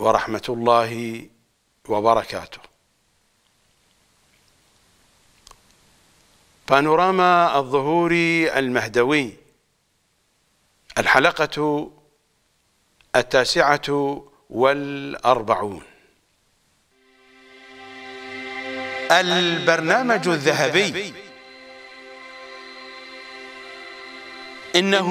ورحمة الله وبركاته بانوراما الظهور المهدوي الحلقة التاسعة والأربعون البرنامج الذهبي إنه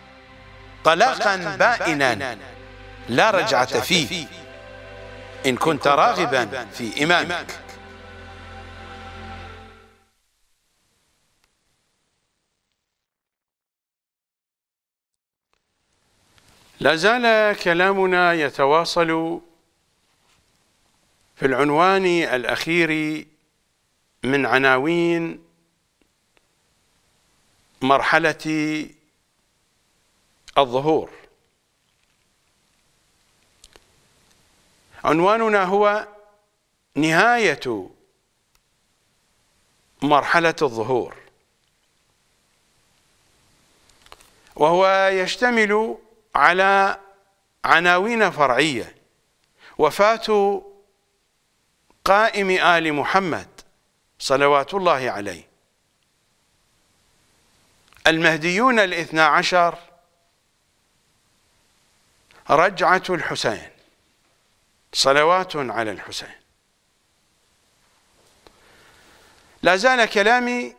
طلاقا بائنا لا رجعة فيه إن كنت راغبا في إمامك لا زال كلامنا يتواصل في العنوان الأخير من عناوين مرحلة الظهور عنواننا هو نهاية مرحلة الظهور وهو يشتمل على عناوين فرعية وفاة قائم آل محمد صلوات الله عليه المهديون الاثنى عشر رجعة الحسين صلوات على الحسين لا زال كلامي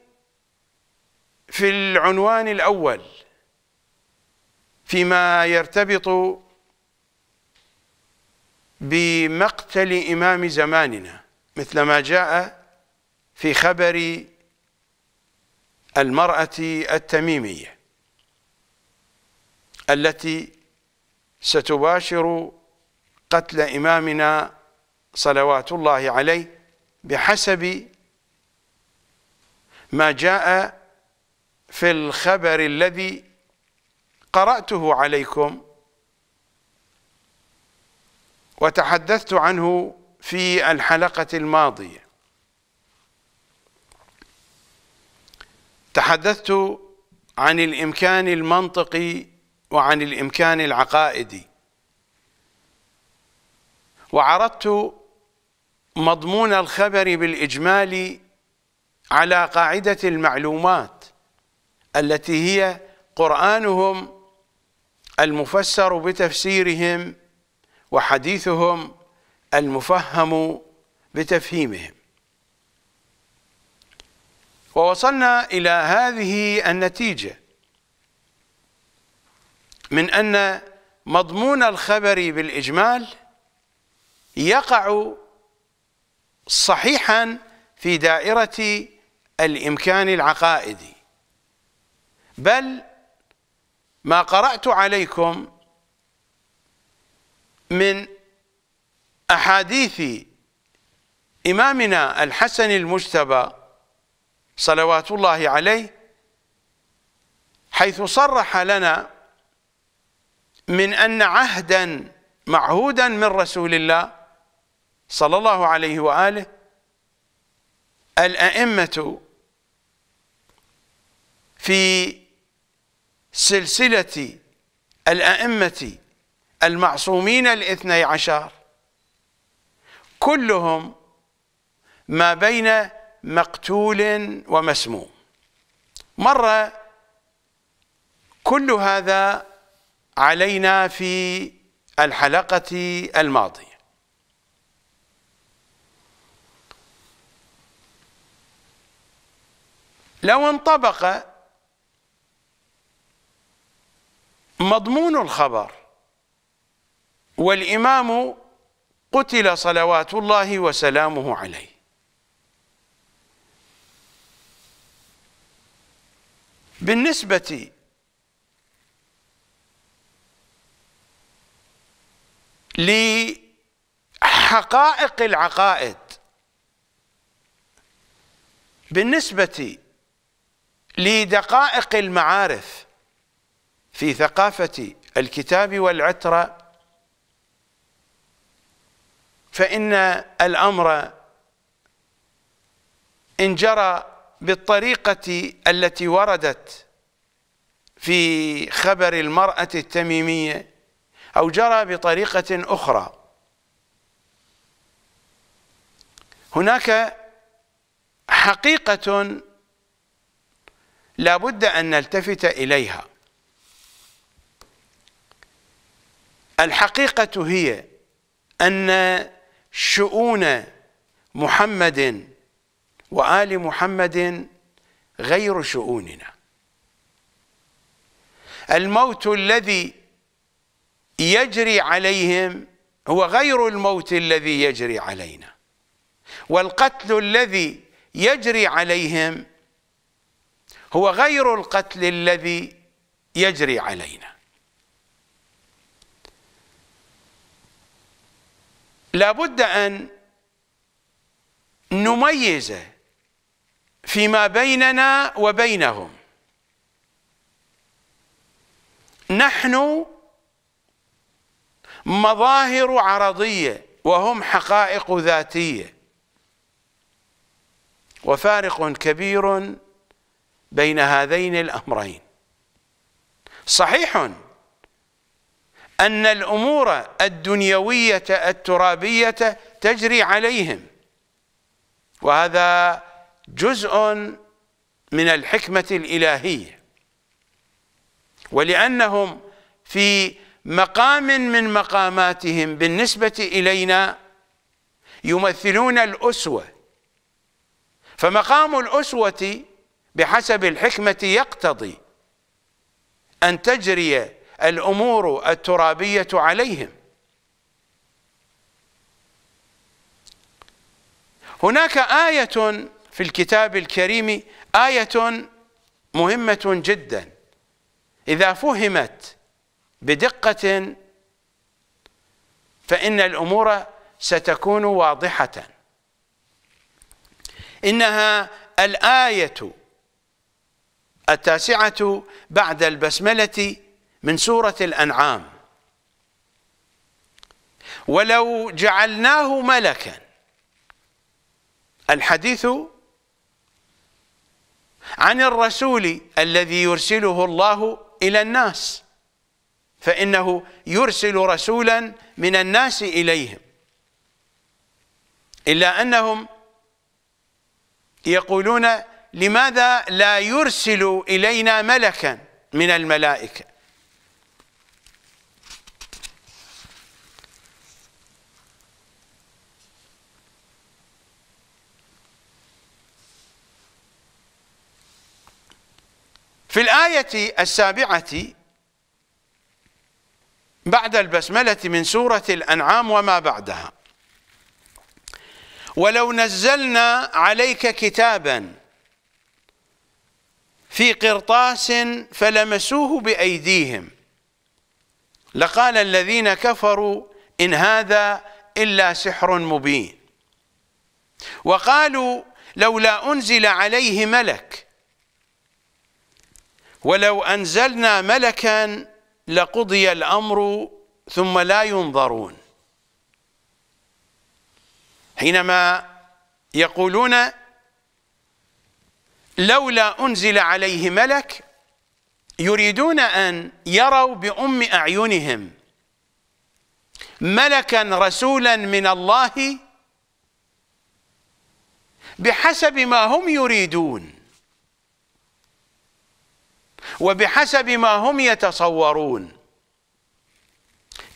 في العنوان الأول فيما يرتبط بمقتل إمام زماننا مثل ما جاء في خبر المرأة التميمية التي ستباشر قتل إمامنا صلوات الله عليه بحسب ما جاء في الخبر الذي قرأته عليكم وتحدثت عنه في الحلقة الماضية تحدثت عن الإمكان المنطقي وعن الامكان العقائدي وعرضت مضمون الخبر بالاجمال على قاعده المعلومات التي هي قرانهم المفسر بتفسيرهم وحديثهم المفهم بتفهيمهم ووصلنا الى هذه النتيجه من أن مضمون الخبر بالإجمال يقع صحيحا في دائرة الإمكان العقائدي بل ما قرأت عليكم من أحاديث إمامنا الحسن المجتبى صلوات الله عليه حيث صرح لنا من أن عهدا معهودا من رسول الله صلى الله عليه وآله الأئمة في سلسلة الأئمة المعصومين الاثني عشر كلهم ما بين مقتول ومسموم مرة كل هذا علينا في الحلقة الماضية لو انطبق مضمون الخبر والإمام قتل صلوات الله وسلامه عليه بالنسبة لحقائق العقائد بالنسبة لدقائق المعارف في ثقافة الكتاب والعترة فإن الأمر إن جرى بالطريقة التي وردت في خبر المرأة التميمية أو جرى بطريقة أخرى هناك حقيقة لا بد أن نلتفت إليها الحقيقة هي أن شؤون محمد وآل محمد غير شؤوننا الموت الذي يجري عليهم هو غير الموت الذي يجري علينا والقتل الذي يجري عليهم هو غير القتل الذي يجري علينا لابد أن نميز فيما بيننا وبينهم نحن مظاهر عرضية وهم حقائق ذاتية وفارق كبير بين هذين الأمرين صحيح أن الأمور الدنيوية الترابية تجري عليهم وهذا جزء من الحكمة الإلهية ولأنهم في مقام من مقاماتهم بالنسبة إلينا يمثلون الأسوة فمقام الأسوة بحسب الحكمة يقتضي أن تجري الأمور الترابية عليهم هناك آية في الكتاب الكريم آية مهمة جدا إذا فهمت بدقة فإن الأمور ستكون واضحة إنها الآية التاسعة بعد البسملة من سورة الأنعام ولو جعلناه ملكا الحديث عن الرسول الذي يرسله الله إلى الناس فإنه يرسل رسولا من الناس إليهم إلا أنهم يقولون لماذا لا يرسل إلينا ملكا من الملائكة في الآية السابعة بعد البسملة من سورة الأنعام وما بعدها ولو نزلنا عليك كتابا في قرطاس فلمسوه بأيديهم لقال الذين كفروا إن هذا إلا سحر مبين وقالوا لولا أنزل عليه ملك ولو أنزلنا ملكا لقضي الأمر ثم لا ينظرون حينما يقولون لولا أنزل عليه ملك يريدون أن يروا بأم أعينهم ملكا رسولا من الله بحسب ما هم يريدون وبحسب ما هم يتصورون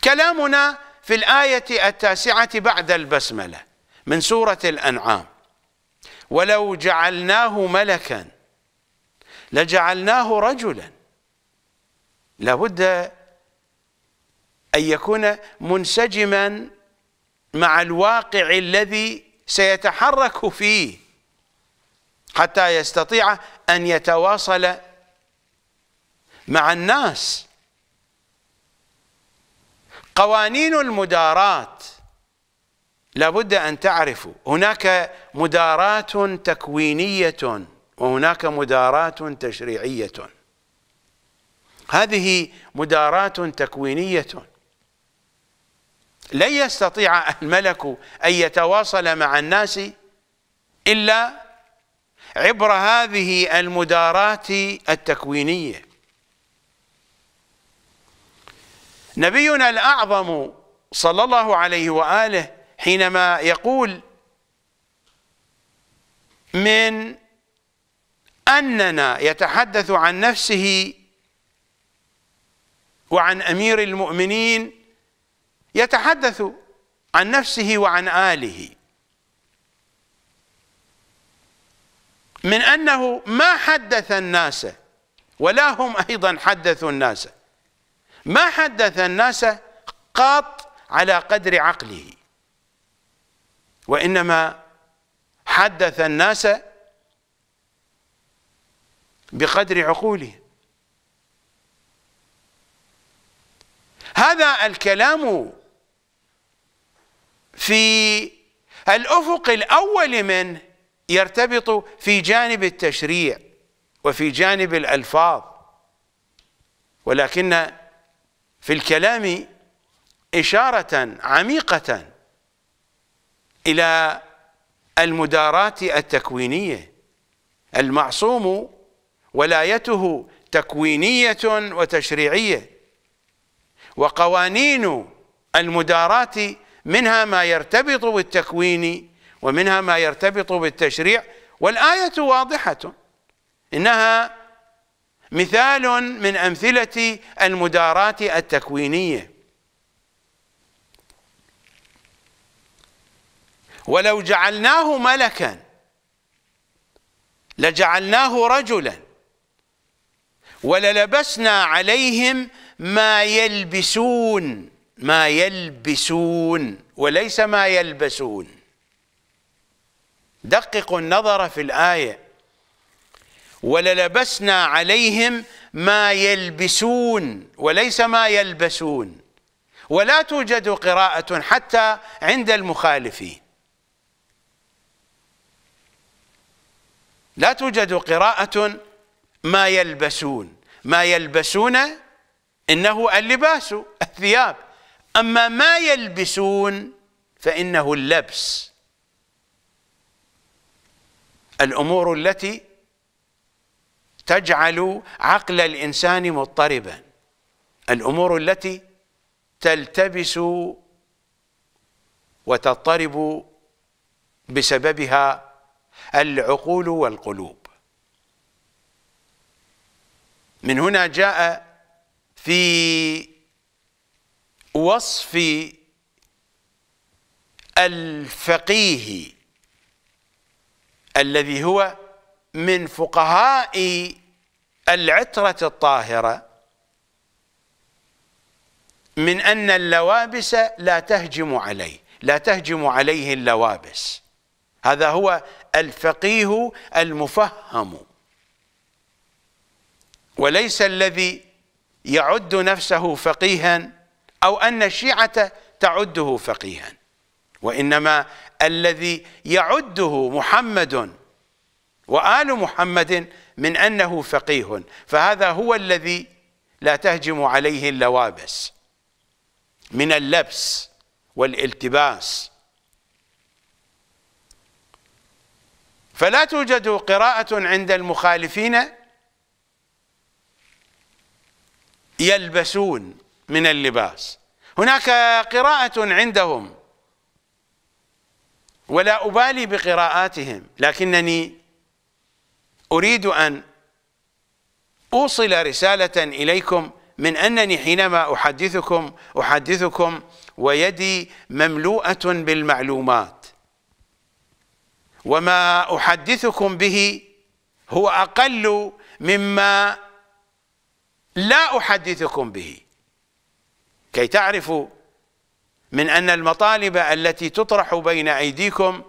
كلامنا في الآية التاسعة بعد البسملة من سورة الأنعام ولو جعلناه ملكا لجعلناه رجلا لابد أن يكون منسجما مع الواقع الذي سيتحرك فيه حتى يستطيع أن يتواصل مع الناس قوانين المدارات لابد أن تعرفوا هناك مدارات تكوينية وهناك مدارات تشريعية هذه مدارات تكوينية لن يستطيع الملك أن يتواصل مع الناس إلا عبر هذه المدارات التكوينية نبينا الأعظم صلى الله عليه وآله حينما يقول من أننا يتحدث عن نفسه وعن أمير المؤمنين يتحدث عن نفسه وعن آله من أنه ما حدث الناس ولا هم أيضا حدثوا الناس ما حدث الناس قط على قدر عقله وإنما حدث الناس بقدر عقولهم هذا الكلام في الأفق الأول منه يرتبط في جانب التشريع وفي جانب الألفاظ ولكن في الكلام إشارة عميقة إلى المدارات التكوينية المعصوم ولايته تكوينية وتشريعية وقوانين المدارات منها ما يرتبط بالتكوين ومنها ما يرتبط بالتشريع والآية واضحة إنها مثال من أمثلة المدارات التكوينية ولو جعلناه ملكا لجعلناه رجلا وللبسنا عليهم ما يلبسون ما يلبسون وليس ما يلبسون دققوا النظر في الآية وللبسنا عليهم ما يلبسون وليس ما يلبسون ولا توجد قراءة حتى عند المخالفين لا توجد قراءة ما يلبسون ما يلبسون إنه اللباس الثياب أما ما يلبسون فإنه اللبس الأمور التي تجعل عقل الإنسان مضطربا الأمور التي تلتبس وتضطرب بسببها العقول والقلوب من هنا جاء في وصف الفقيه الذي هو من فقهاء العترة الطاهرة من أن اللوابس لا تهجم عليه لا تهجم عليه اللوابس هذا هو الفقيه المفهم وليس الذي يعد نفسه فقيها أو أن الشيعة تعده فقيها وإنما الذي يعده محمد وآل محمد من أنه فقيه فهذا هو الذي لا تهجم عليه اللوابس من اللبس والالتباس فلا توجد قراءة عند المخالفين يلبسون من اللباس هناك قراءة عندهم ولا أبالي بقراءاتهم لكنني أريد أن أوصل رسالة إليكم من أنني حينما أحدثكم أحدثكم ويدي مملوءة بالمعلومات وما أحدثكم به هو أقل مما لا أحدثكم به كي تعرفوا من أن المطالب التي تطرح بين أيديكم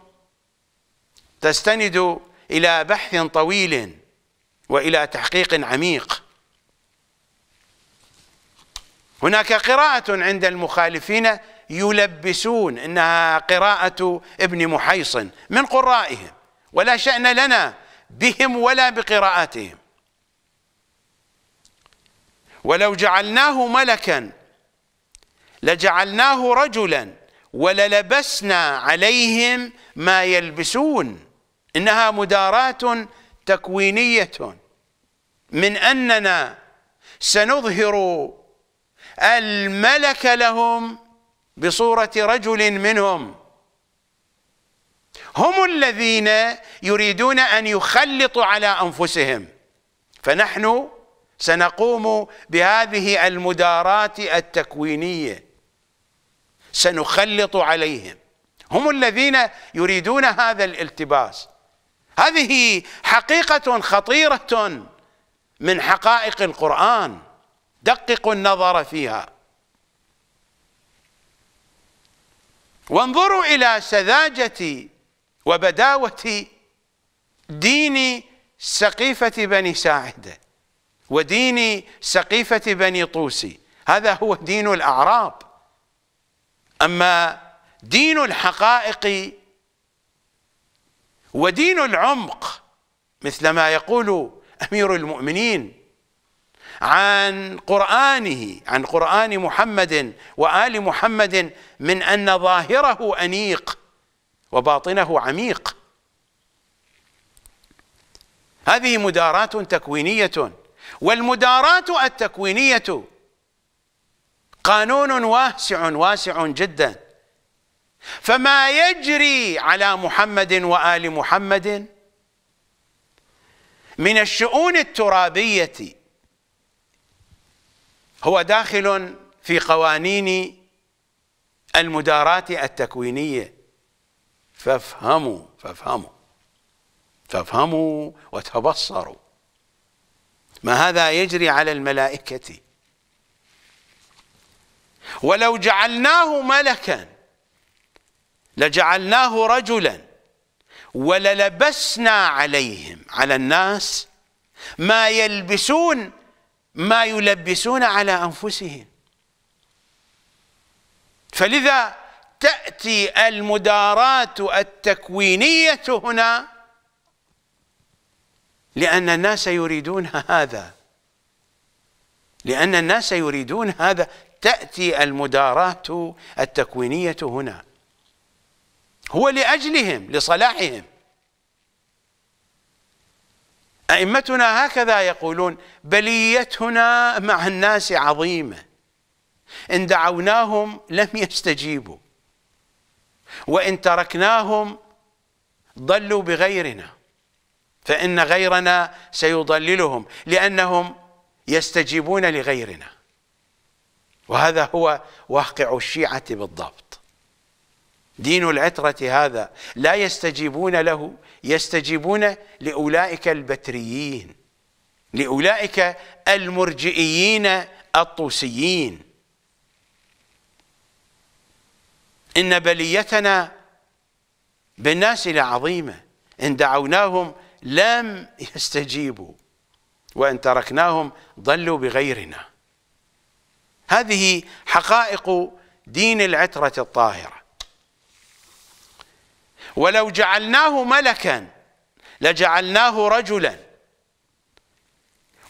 تستند إلى بحث طويل وإلى تحقيق عميق هناك قراءة عند المخالفين يلبسون إنها قراءة ابن محيصن من قرائهم ولا شأن لنا بهم ولا بقراءاتهم ولو جعلناه ملكا لجعلناه رجلا وللبسنا عليهم ما يلبسون إنها مداراة تكوينية من أننا سنظهر الملك لهم بصورة رجل منهم هم الذين يريدون أن يخلطوا على أنفسهم فنحن سنقوم بهذه المدارات التكوينية سنخلط عليهم هم الذين يريدون هذا الالتباس هذه حقيقة خطيرة من حقائق القرآن دققوا النظر فيها وانظروا إلى سذاجة وبداوة دين سقيفة بني ساعدة ودين سقيفة بني طوسي هذا هو دين الأعراب أما دين الحقائق ودين العمق مثل ما يقول امير المؤمنين عن قرانه عن قران محمد وال محمد من ان ظاهره انيق وباطنه عميق هذه مدارات تكوينيه والمدارات التكوينيه قانون واسع واسع جدا فما يجري على محمد وآل محمد من الشؤون الترابية هو داخل في قوانين المدارات التكوينية فافهموا فافهموا فافهموا وتبصروا ما هذا يجري على الملائكة ولو جعلناه ملكاً لجعلناه رجلا وللبسنا عليهم على الناس ما يلبسون ما يلبسون على أنفسهم فلذا تأتي المدارات التكوينية هنا لأن الناس يريدون هذا لأن الناس يريدون هذا تأتي المدارات التكوينية هنا هو لأجلهم لصلاحهم أئمتنا هكذا يقولون بليتنا مع الناس عظيمة إن دعوناهم لم يستجيبوا وإن تركناهم ضلوا بغيرنا فإن غيرنا سيضللهم لأنهم يستجيبون لغيرنا وهذا هو واقع الشيعة بالضبط دين العترة هذا لا يستجيبون له يستجيبون لأولئك البتريين لأولئك المرجئيين الطوسيين إن بليتنا بالناس لعظيمة إن دعوناهم لم يستجيبوا وإن تركناهم ضلوا بغيرنا هذه حقائق دين العترة الطاهرة ولو جعلناه ملكا لجعلناه رجلا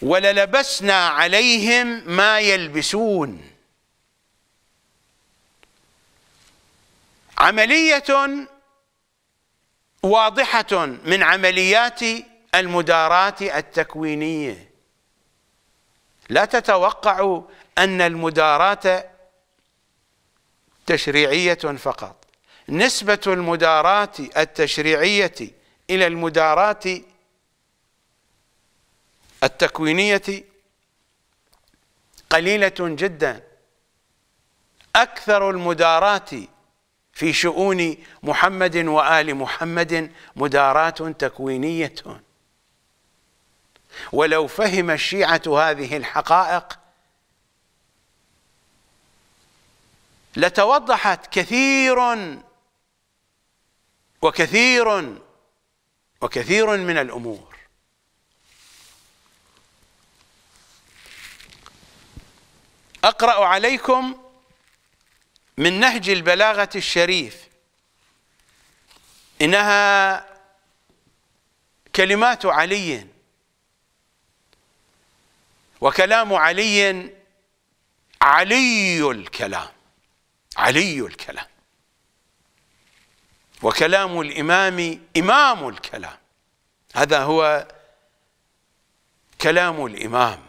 وللبسنا عليهم ما يلبسون عملية واضحة من عمليات المدارات التكوينية لا تتوقعوا أن المدارات تشريعية فقط نسبة المداراة التشريعية إلى المداراة التكوينية قليلة جدا أكثر المداراة في شؤون محمد وآل محمد مداراة تكوينية ولو فهم الشيعة هذه الحقائق لتوضحت كثير وكثير وكثير من الامور اقرا عليكم من نهج البلاغه الشريف انها كلمات علي وكلام علي علي الكلام علي الكلام وكلام الإمام إمام الكلام هذا هو كلام الإمام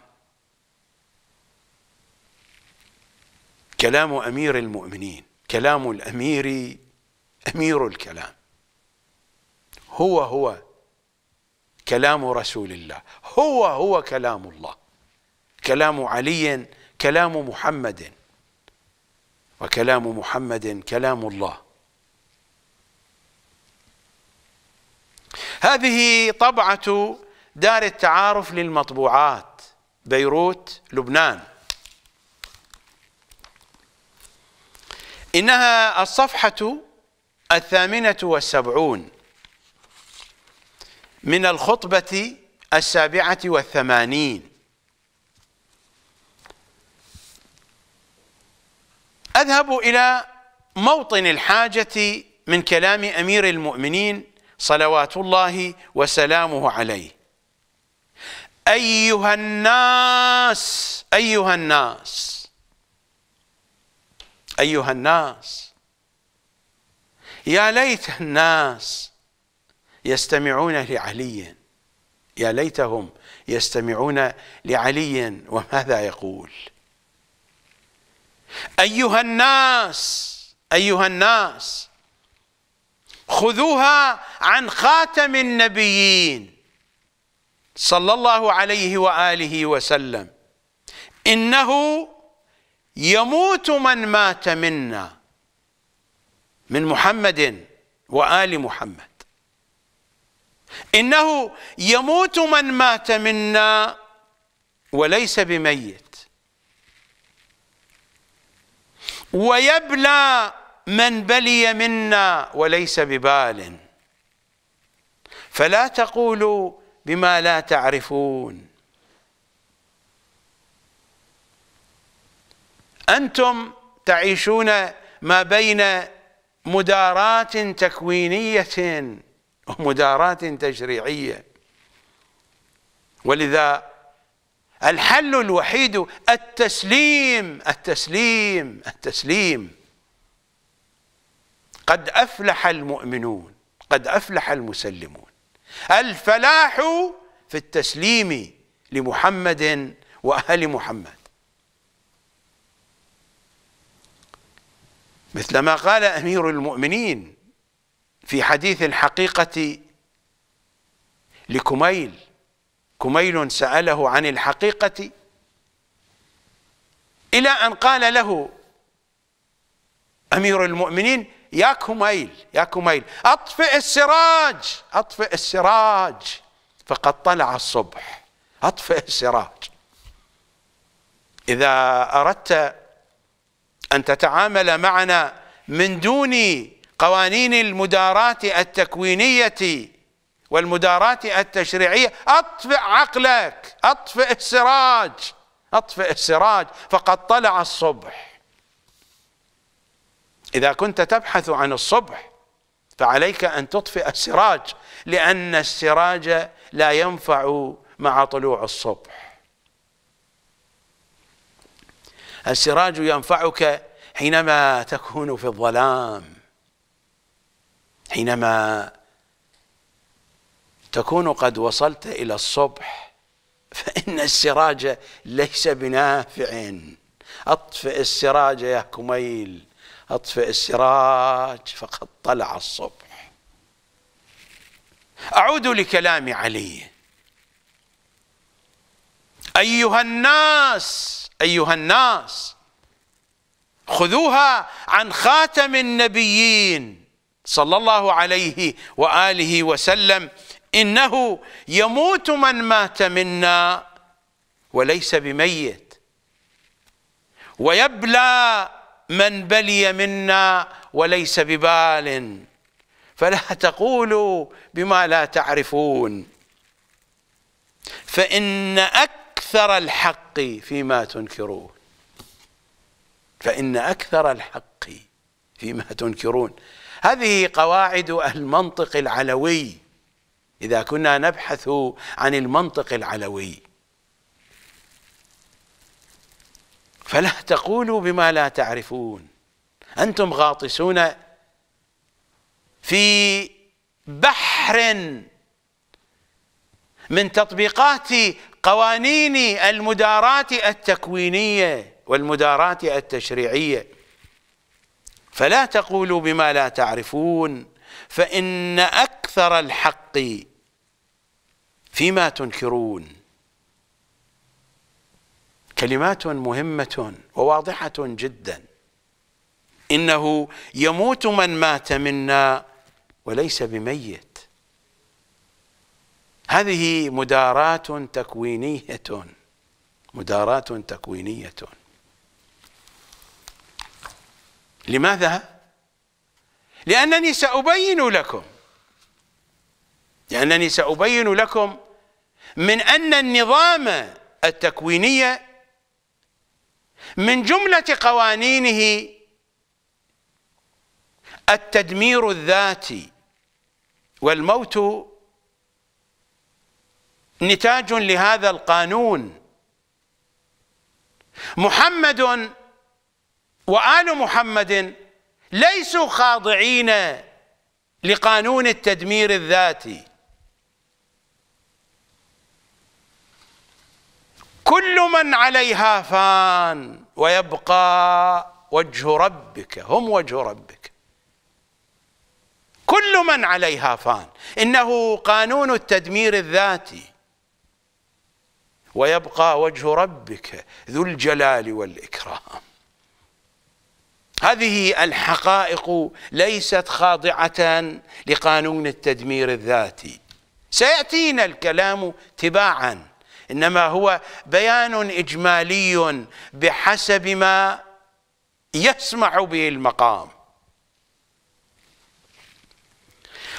كلام أمير المؤمنين كلام الأمير أمير الكلام هو هو كلام رسول الله هو هو كلام الله كلام علي كلام محمد وكلام محمد كلام الله هذه طبعة دار التعارف للمطبوعات بيروت لبنان إنها الصفحة الثامنة والسبعون من الخطبة السابعة والثمانين أذهب إلى موطن الحاجة من كلام أمير المؤمنين صلوات الله وسلامه عليه أيها الناس أيها الناس أيها الناس يا ليت الناس يستمعون لعلي يا ليتهم يستمعون لعلي وماذا يقول أيها الناس أيها الناس خذوها عن خاتم النبيين صلى الله عليه واله وسلم انه يموت من مات منا من محمد وال محمد انه يموت من مات منا وليس بميت ويبلى من بلي منا وليس ببال فلا تقولوا بما لا تعرفون أنتم تعيشون ما بين مدارات تكوينية ومدارات تشريعية ولذا الحل الوحيد التسليم التسليم التسليم قد أفلح المؤمنون قد أفلح المسلمون الفلاح في التسليم لمحمد وأهل محمد مثلما قال أمير المؤمنين في حديث الحقيقة لكميل كميل سأله عن الحقيقة إلى أن قال له أمير المؤمنين يا كميل يا كميل أطفئ السراج أطفئ السراج فقد طلع الصبح أطفئ السراج إذا أردت أن تتعامل معنا من دون قوانين المداراة التكوينية والمداراة التشريعية أطفئ عقلك أطفئ السراج أطفئ السراج فقد طلع الصبح إذا كنت تبحث عن الصبح فعليك أن تطفئ السراج لأن السراج لا ينفع مع طلوع الصبح السراج ينفعك حينما تكون في الظلام حينما تكون قد وصلت إلى الصبح فإن السراج ليس بنافع أطفئ السراج يا كميل أطفئ السراج فقد طلع الصبح أعود لكلام علي أيها الناس أيها الناس خذوها عن خاتم النبيين صلى الله عليه وآله وسلم إنه يموت من مات منا وليس بميت ويبلى من بلي منا وليس ببال فلا تقولوا بما لا تعرفون فإن أكثر الحق فيما تنكرون فإن أكثر الحق فيما تنكرون هذه قواعد المنطق العلوي إذا كنا نبحث عن المنطق العلوي فلا تقولوا بما لا تعرفون أنتم غاطسون في بحر من تطبيقات قوانين المدارات التكوينية والمدارات التشريعية فلا تقولوا بما لا تعرفون فإن أكثر الحق فيما تنكرون كلمات مهمة وواضحة جدا إنه يموت من مات منا وليس بميت هذه مدارات تكوينية مدارات تكوينية لماذا؟ لأنني سأبين لكم لأنني سأبين لكم من أن النظام التكوينية من جملة قوانينه التدمير الذاتي والموت نتاج لهذا القانون محمد وآل محمد ليسوا خاضعين لقانون التدمير الذاتي كل من عليها فان ويبقى وجه ربك هم وجه ربك كل من عليها فان إنه قانون التدمير الذاتي ويبقى وجه ربك ذو الجلال والإكرام هذه الحقائق ليست خاضعة لقانون التدمير الذاتي سيأتينا الكلام تباعا انما هو بيان اجمالي بحسب ما يسمح به المقام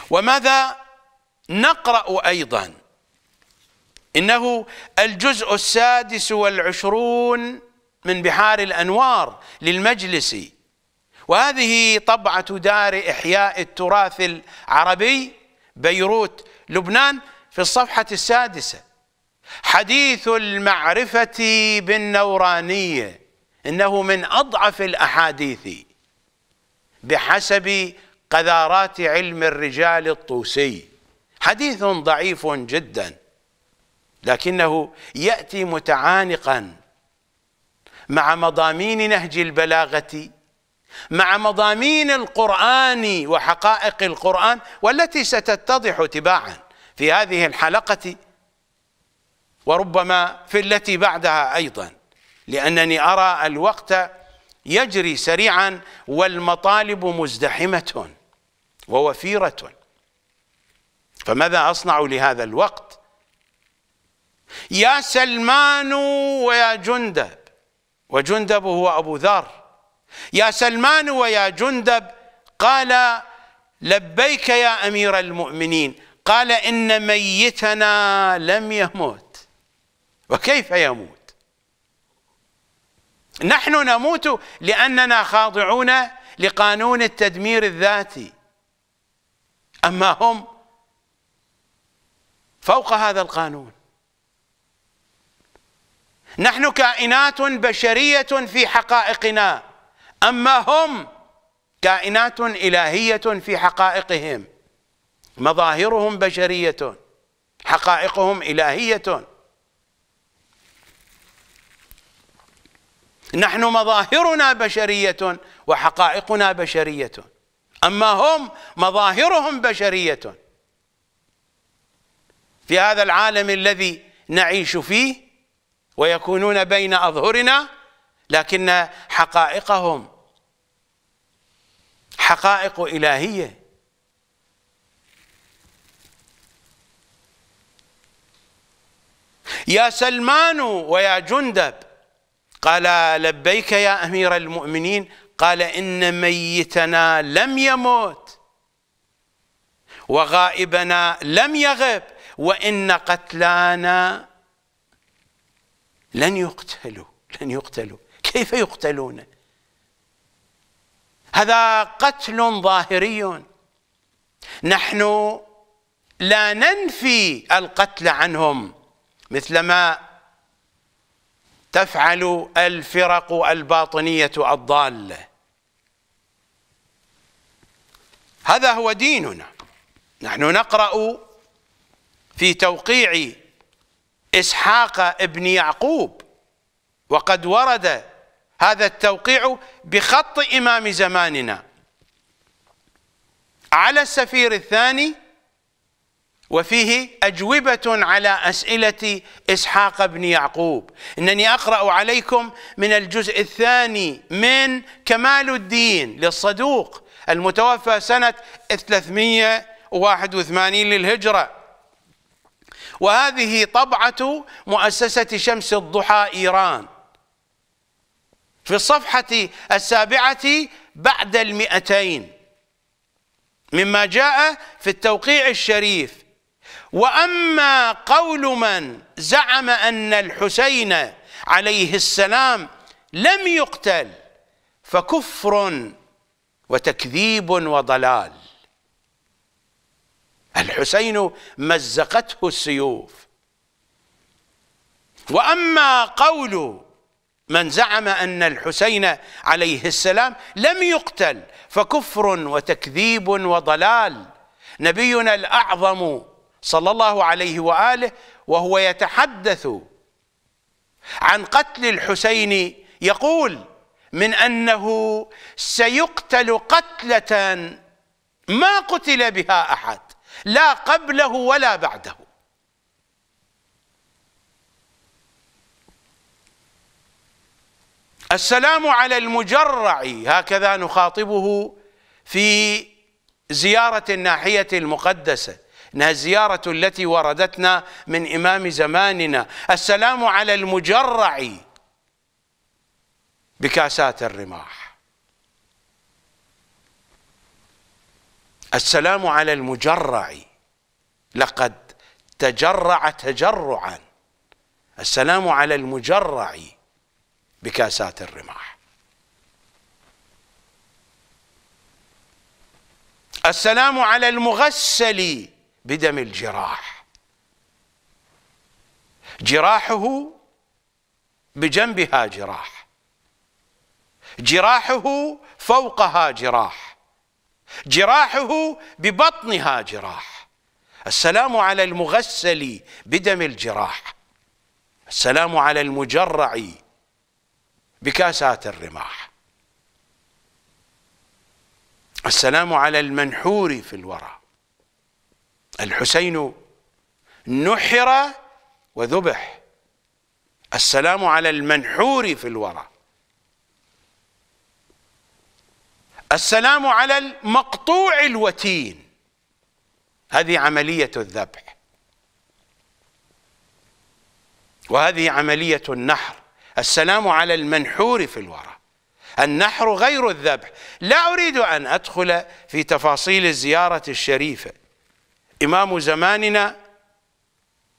وماذا نقرا ايضا انه الجزء السادس والعشرون من بحار الانوار للمجلس وهذه طبعه دار احياء التراث العربي بيروت لبنان في الصفحه السادسه حديث المعرفة بالنورانية إنه من أضعف الأحاديث بحسب قذارات علم الرجال الطوسي حديث ضعيف جدا لكنه يأتي متعانقا مع مضامين نهج البلاغة مع مضامين القرآن وحقائق القرآن والتي ستتضح تباعا في هذه الحلقة وربما في التي بعدها ايضا لانني ارى الوقت يجري سريعا والمطالب مزدحمه ووفيره فماذا اصنع لهذا الوقت يا سلمان ويا جندب وجندب هو ابو ذر يا سلمان ويا جندب قال لبيك يا امير المؤمنين قال ان ميتنا لم يمت وكيف يموت نحن نموت لأننا خاضعون لقانون التدمير الذاتي أما هم فوق هذا القانون نحن كائنات بشرية في حقائقنا أما هم كائنات إلهية في حقائقهم مظاهرهم بشرية حقائقهم إلهية نحن مظاهرنا بشرية وحقائقنا بشرية أما هم مظاهرهم بشرية في هذا العالم الذي نعيش فيه ويكونون بين أظهرنا لكن حقائقهم حقائق إلهية يا سلمان ويا جندب قال لبيك يا امير المؤمنين قال ان ميتنا لم يموت وغائبنا لم يغب وان قتلانا لن يقتلوا لن يقتلوا كيف يقتلون هذا قتل ظاهري نحن لا ننفي القتل عنهم مثلما تفعل الفرق الباطنية الضالة هذا هو ديننا نحن نقرأ في توقيع إسحاق ابن يعقوب وقد ورد هذا التوقيع بخط إمام زماننا على السفير الثاني وفيه أجوبة على أسئلة إسحاق بن يعقوب إنني أقرأ عليكم من الجزء الثاني من كمال الدين للصدوق المتوفى سنة 381 للهجرة وهذه طبعة مؤسسة شمس الضحى إيران في الصفحة السابعة بعد المئتين مما جاء في التوقيع الشريف وأما قول من زعم أن الحسين عليه السلام لم يقتل فكفر وتكذيب وضلال الحسين مزقته السيوف وأما قول من زعم أن الحسين عليه السلام لم يقتل فكفر وتكذيب وضلال نبينا الأعظم صلى الله عليه واله وهو يتحدث عن قتل الحسين يقول من انه سيقتل قتله ما قتل بها احد لا قبله ولا بعده السلام على المجرع هكذا نخاطبه في زياره الناحيه المقدسه إنها الزيارة التي وردتنا من إمام زماننا السلام على المجرع بكاسات الرماح السلام على المجرع لقد تجرع تجرعا السلام على المجرع بكاسات الرماح السلام على المغسل بدم الجراح جراحه بجنبها جراح جراحه فوقها جراح جراحه ببطنها جراح السلام على المغسل بدم الجراح السلام على المجرع بكاسات الرماح السلام على المنحور في الورى الحسين نحر وذبح السلام على المنحور في الورى السلام على المقطوع الوتين هذه عملية الذبح وهذه عملية النحر السلام على المنحور في الورى النحر غير الذبح لا أريد أن أدخل في تفاصيل الزيارة الشريفة إمام زماننا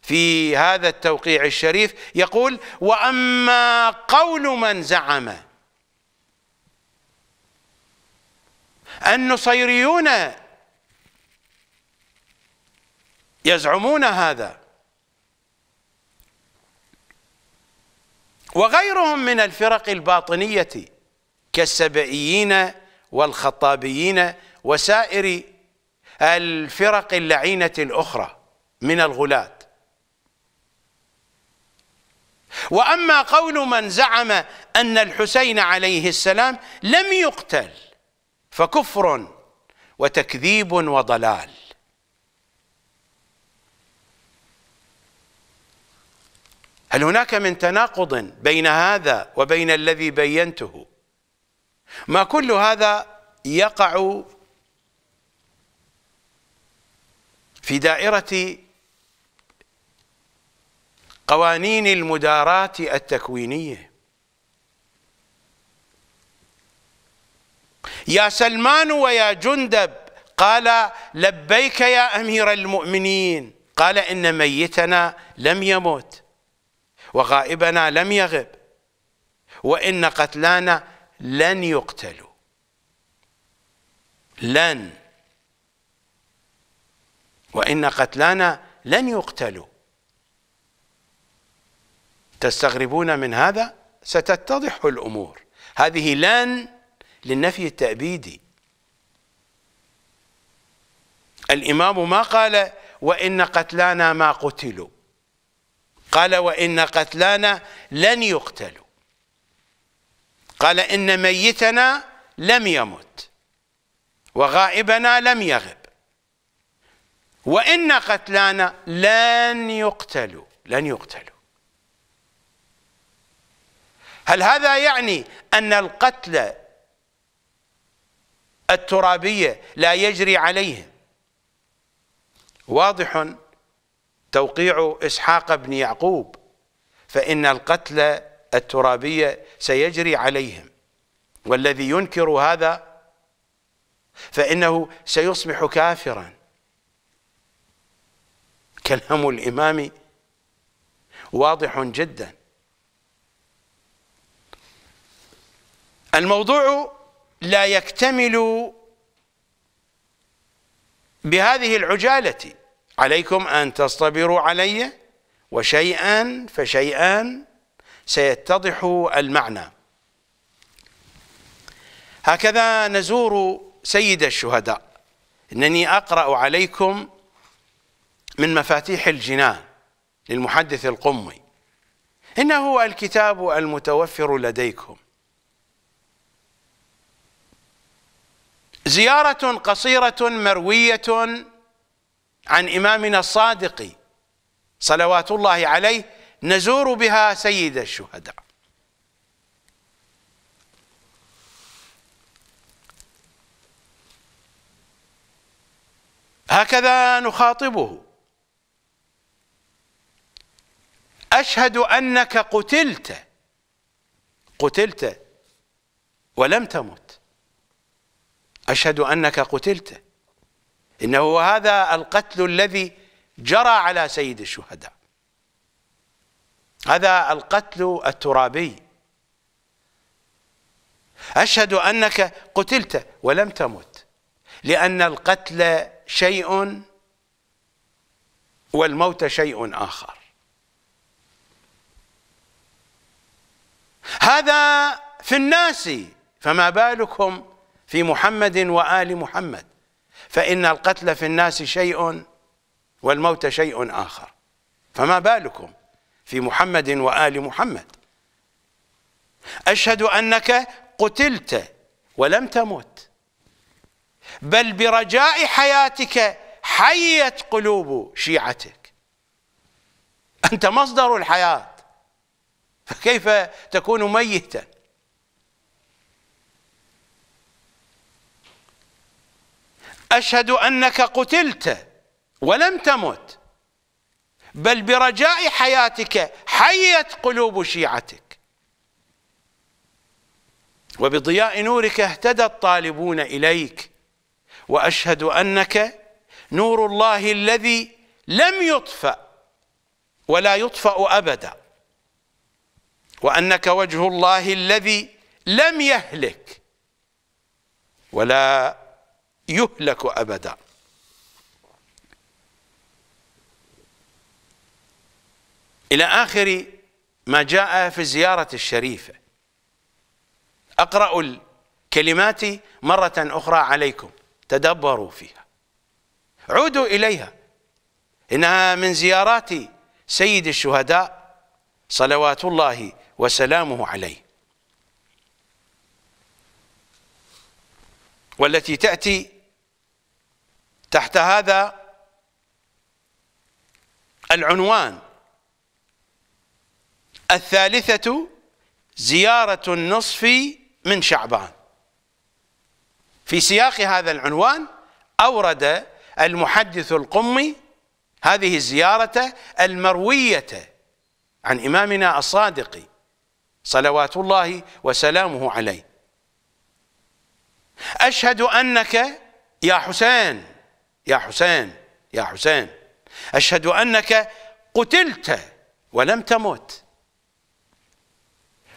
في هذا التوقيع الشريف يقول وأما قول من زعم النصيريون يزعمون هذا وغيرهم من الفرق الباطنية كالسبئيين والخطابيين وسائر الفرق اللعينة الأخرى من الغلاة وأما قول من زعم أن الحسين عليه السلام لم يقتل فكفر وتكذيب وضلال هل هناك من تناقض بين هذا وبين الذي بينته ما كل هذا يقع في دائرة قوانين المداراة التكوينية يا سلمان ويا جندب قال لبيك يا أمير المؤمنين قال إن ميتنا لم يموت وغائبنا لم يغب وإن قتلانا لن يقتلوا لن وإن قتلانا لن يقتلوا تستغربون من هذا ستتضح الأمور هذه لن للنفي التأبيدي الإمام ما قال وإن قتلانا ما قتلوا قال وإن قتلانا لن يقتلوا قال إن ميتنا لم يمت وغائبنا لم يغب وإن قتلانا لن يقتلوا لن يقتلوا هل هذا يعني أن القتل الترابية لا يجري عليهم واضح توقيع إسحاق بن يعقوب فإن القتل الترابية سيجري عليهم والذي ينكر هذا فإنه سيصبح كافراً كلام الإمام واضح جدا الموضوع لا يكتمل بهذه العجالة عليكم أن تصطبروا علي وشيئا فشيئا سيتضح المعنى هكذا نزور سيد الشهداء انني اقرا عليكم من مفاتيح الجنان للمحدث القمي إنه الكتاب المتوفر لديكم زيارة قصيرة مروية عن إمامنا الصادق صلوات الله عليه نزور بها سيد الشهداء هكذا نخاطبه أشهد أنك قتلت قتلت ولم تمت أشهد أنك قتلت إنه هذا القتل الذي جرى على سيد الشهداء هذا القتل الترابي أشهد أنك قتلت ولم تمت لأن القتل شيء والموت شيء آخر هذا في الناس فما بالكم في محمد وآل محمد فإن القتل في الناس شيء والموت شيء آخر فما بالكم في محمد وآل محمد أشهد أنك قتلت ولم تمت بل برجاء حياتك حيت قلوب شيعتك أنت مصدر الحياة فكيف تكون ميتا أشهد أنك قتلت ولم تمت بل برجاء حياتك حيت قلوب شيعتك وبضياء نورك اهتدى الطالبون إليك وأشهد أنك نور الله الذي لم يطفأ ولا يطفأ أبدا وأنك وجه الله الذي لم يهلك ولا يهلك أبدا إلى آخر ما جاء في الزيارة الشريفة أقرأ الكلمات مرة أخرى عليكم تدبروا فيها عودوا إليها إنها من زيارات سيد الشهداء صلوات الله وسلامه عليه والتي تأتي تحت هذا العنوان الثالثة زيارة النصف من شعبان في سياق هذا العنوان أورد المحدث القمي هذه الزيارة المروية عن إمامنا الصادقي صلوات الله وسلامه عليه أشهد أنك يا حسين يا حسين يا حسين أشهد أنك قتلت ولم تمت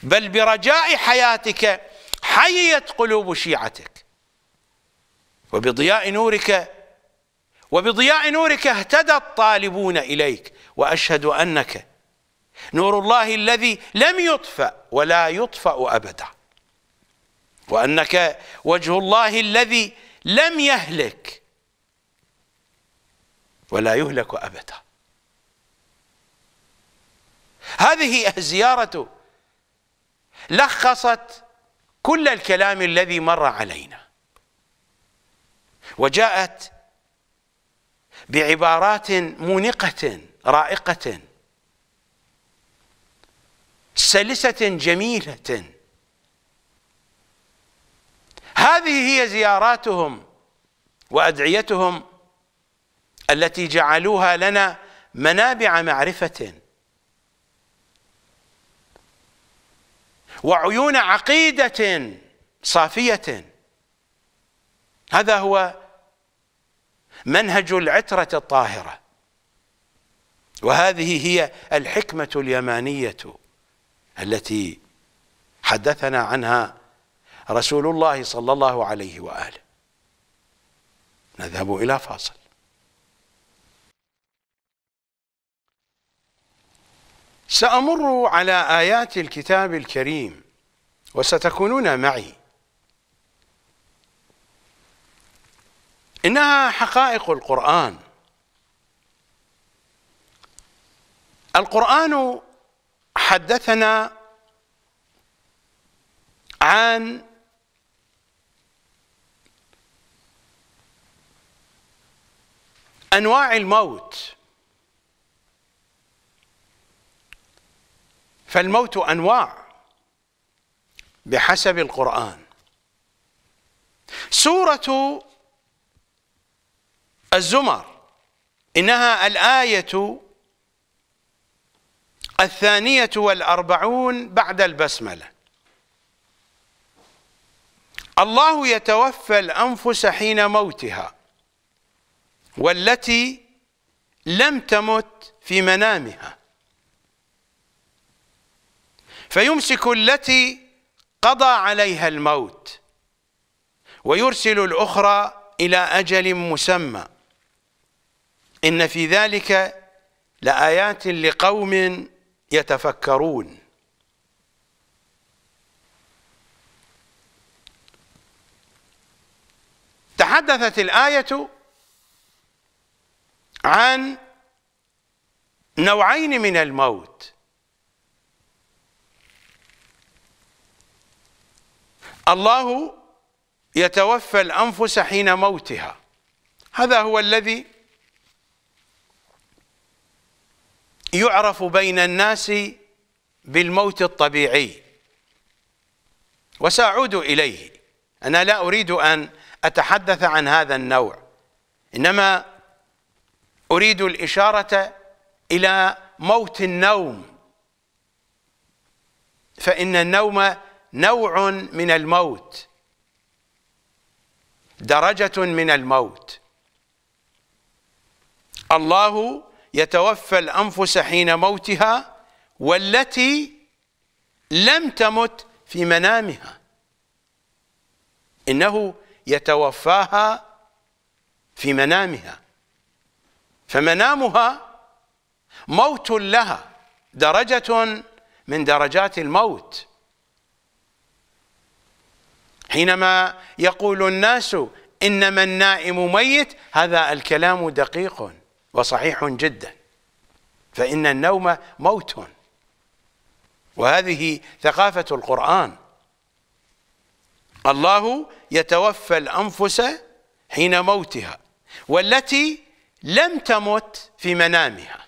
بل برجاء حياتك حيت قلوب شيعتك وبضياء نورك وبضياء نورك اهتدى الطالبون إليك وأشهد أنك نور الله الذي لم يطفأ ولا يطفأ أبدا وأنك وجه الله الذي لم يهلك ولا يهلك أبدا هذه الزيارة لخصت كل الكلام الذي مر علينا وجاءت بعبارات مونقة رائقة سلسة جميلة هذه هي زياراتهم وأدعيتهم التي جعلوها لنا منابع معرفة وعيون عقيدة صافية هذا هو منهج العترة الطاهرة وهذه هي الحكمة اليمانية التي حدثنا عنها رسول الله صلى الله عليه واله نذهب الى فاصل سامر على ايات الكتاب الكريم وستكونون معي انها حقائق القران القران حدثنا عن انواع الموت فالموت انواع بحسب القران سوره الزمر انها الايه الثانية والأربعون بعد البسملة الله يتوفى الأنفس حين موتها والتي لم تمت في منامها فيمسك التي قضى عليها الموت ويرسل الأخرى إلى أجل مسمى إن في ذلك لآيات لقوم يتفكرون تحدثت الآية عن نوعين من الموت الله يتوفى الأنفس حين موتها هذا هو الذي يعرف بين الناس بالموت الطبيعي وساعود إليه أنا لا أريد أن أتحدث عن هذا النوع إنما أريد الإشارة إلى موت النوم فإن النوم نوع من الموت درجة من الموت الله يتوفى الأنفس حين موتها والتي لم تمت في منامها إنه يتوفاها في منامها فمنامها موت لها درجة من درجات الموت حينما يقول الناس إنما النائم ميت هذا الكلام دقيق وصحيح جدا فإن النوم موت وهذه ثقافة القرآن الله يتوفى الأنفس حين موتها والتي لم تمت في منامها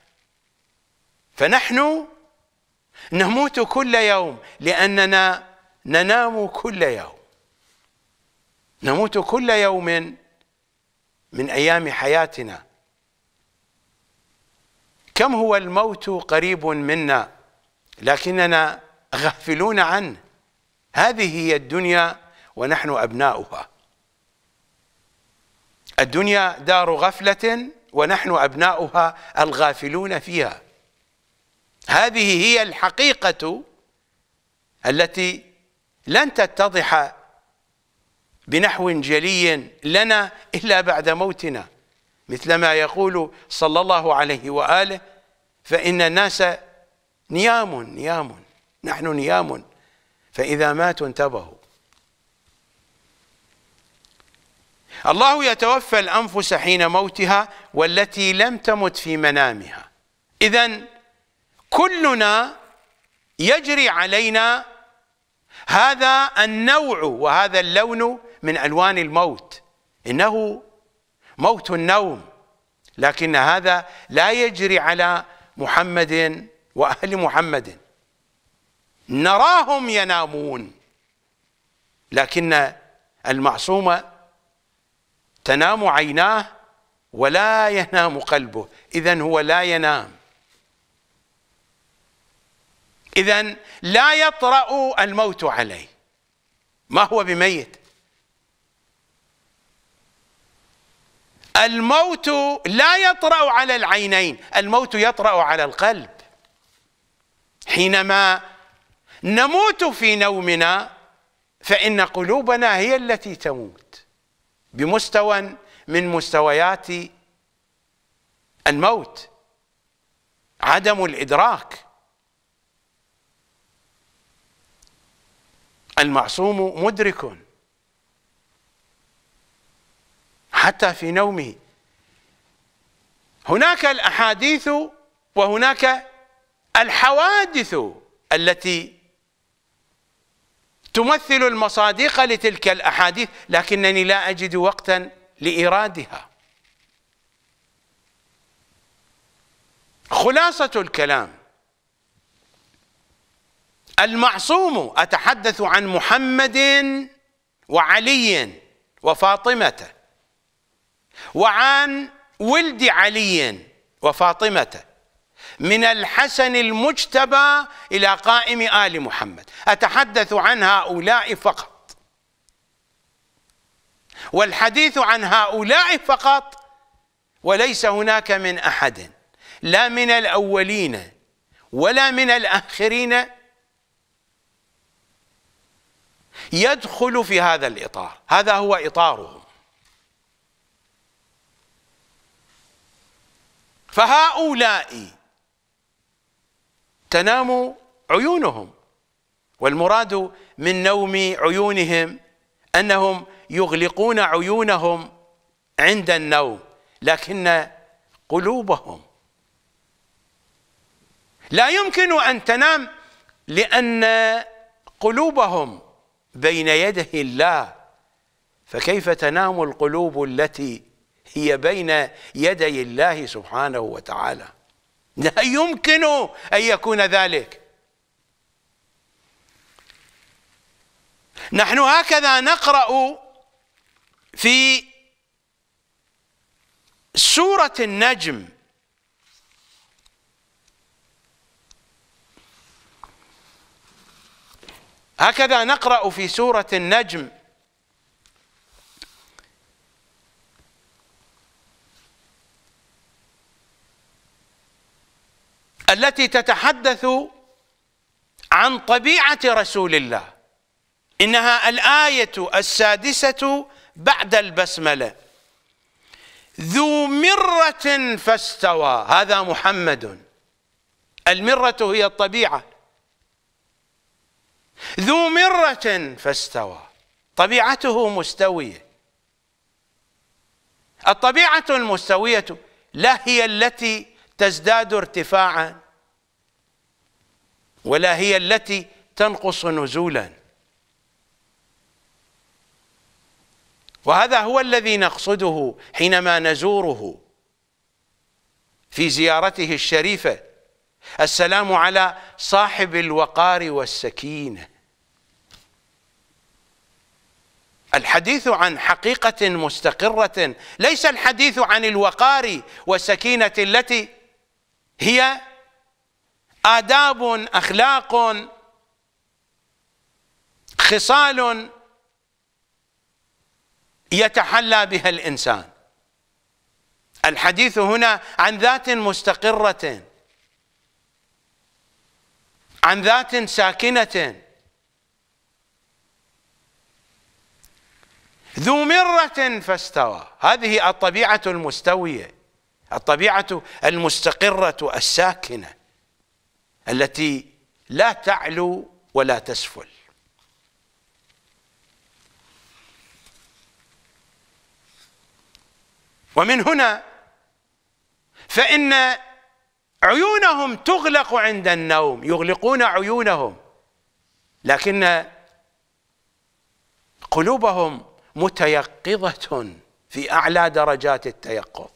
فنحن نموت كل يوم لأننا ننام كل يوم نموت كل يوم من أيام حياتنا كم هو الموت قريب منا لكننا غافلون عنه هذه هي الدنيا ونحن أبناؤها الدنيا دار غفلة ونحن أبناؤها الغافلون فيها هذه هي الحقيقة التي لن تتضح بنحو جلي لنا إلا بعد موتنا مثلما يقول صلى الله عليه وآله فإن الناس نيام نيام نحن نيام فإذا ماتوا انتبهوا الله يتوفى الأنفس حين موتها والتي لم تمت في منامها إذا كلنا يجري علينا هذا النوع وهذا اللون من ألوان الموت إنه موت النوم لكن هذا لا يجري على محمد واهل محمد نراهم ينامون لكن المعصوم تنام عيناه ولا ينام قلبه اذا هو لا ينام اذا لا يطرا الموت عليه ما هو بميت الموت لا يطرأ على العينين الموت يطرأ على القلب حينما نموت في نومنا فإن قلوبنا هي التي تموت بمستوى من مستويات الموت عدم الإدراك المعصوم مدرك حتى في نومه هناك الأحاديث وهناك الحوادث التي تمثل المصادق لتلك الأحاديث لكنني لا أجد وقتا لإيرادها خلاصة الكلام المعصوم أتحدث عن محمد وعلي وفاطمة وعن ولد علي وفاطمة من الحسن المجتبى إلى قائم آل محمد أتحدث عن هؤلاء فقط والحديث عن هؤلاء فقط وليس هناك من أحد لا من الأولين ولا من الآخرين يدخل في هذا الإطار هذا هو إطاره فهؤلاء تنام عيونهم والمراد من نوم عيونهم أنهم يغلقون عيونهم عند النوم لكن قلوبهم لا يمكن أن تنام لأن قلوبهم بين يده الله فكيف تنام القلوب التي هي بين يدي الله سبحانه وتعالى لا يمكن أن يكون ذلك نحن هكذا نقرأ في سورة النجم هكذا نقرأ في سورة النجم التي تتحدث عن طبيعة رسول الله إنها الآية السادسة بعد البسملة ذو مرة فاستوى هذا محمد المرة هي الطبيعة ذو مرة فاستوى طبيعته مستوية الطبيعة المستوية لا هي التي تزداد ارتفاعا ولا هي التي تنقص نزولا وهذا هو الذي نقصده حينما نزوره في زيارته الشريفة السلام على صاحب الوقار والسكينة الحديث عن حقيقة مستقرة ليس الحديث عن الوقار والسكينة التي هي آداب أخلاق خصال يتحلى بها الإنسان الحديث هنا عن ذات مستقرة عن ذات ساكنة ذو مرة فاستوى هذه الطبيعة المستوية الطبيعة المستقرة الساكنة التي لا تعلو ولا تسفل ومن هنا فإن عيونهم تغلق عند النوم يغلقون عيونهم لكن قلوبهم متيقظة في أعلى درجات التيقظ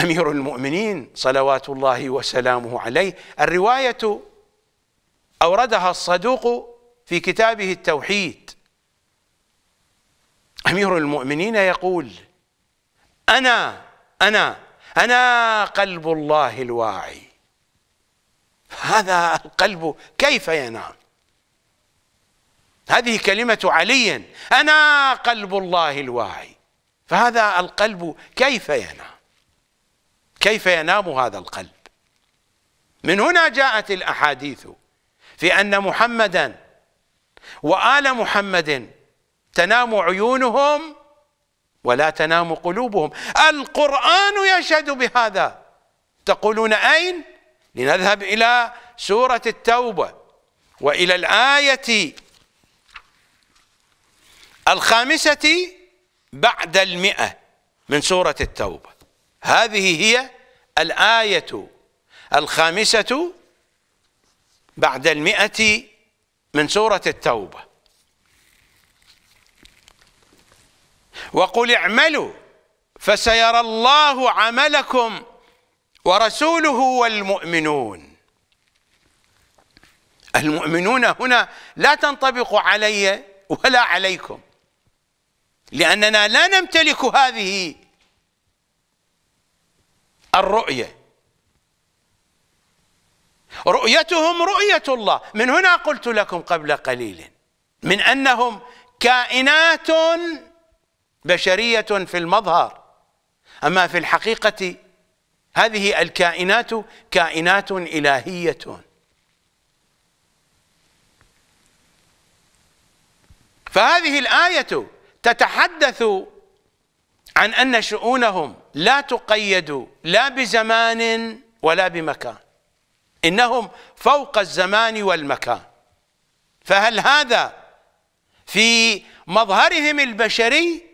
أمير المؤمنين صلوات الله وسلامه عليه الرواية أوردها الصدوق في كتابه التوحيد أمير المؤمنين يقول أنا أنا أنا قلب الله الواعي هذا القلب كيف ينام هذه كلمة علي أنا قلب الله الواعي فهذا القلب كيف ينام كيف ينام هذا القلب من هنا جاءت الأحاديث في أن محمدا وآل محمد تنام عيونهم ولا تنام قلوبهم القرآن يشهد بهذا تقولون أين لنذهب إلى سورة التوبة وإلى الآية الخامسة بعد المئة من سورة التوبة هذه هي الآية الخامسة بعد المئة من سورة التوبة وقل اعملوا فسيرى الله عملكم ورسوله والمؤمنون المؤمنون هنا لا تنطبق علي ولا عليكم لأننا لا نمتلك هذه الرؤية رؤيتهم رؤية الله من هنا قلت لكم قبل قليل من أنهم كائنات بشرية في المظهر أما في الحقيقة هذه الكائنات كائنات إلهية فهذه الآية تتحدث عن أن شؤونهم لا تقيدوا لا بزمان ولا بمكان إنهم فوق الزمان والمكان فهل هذا في مظهرهم البشري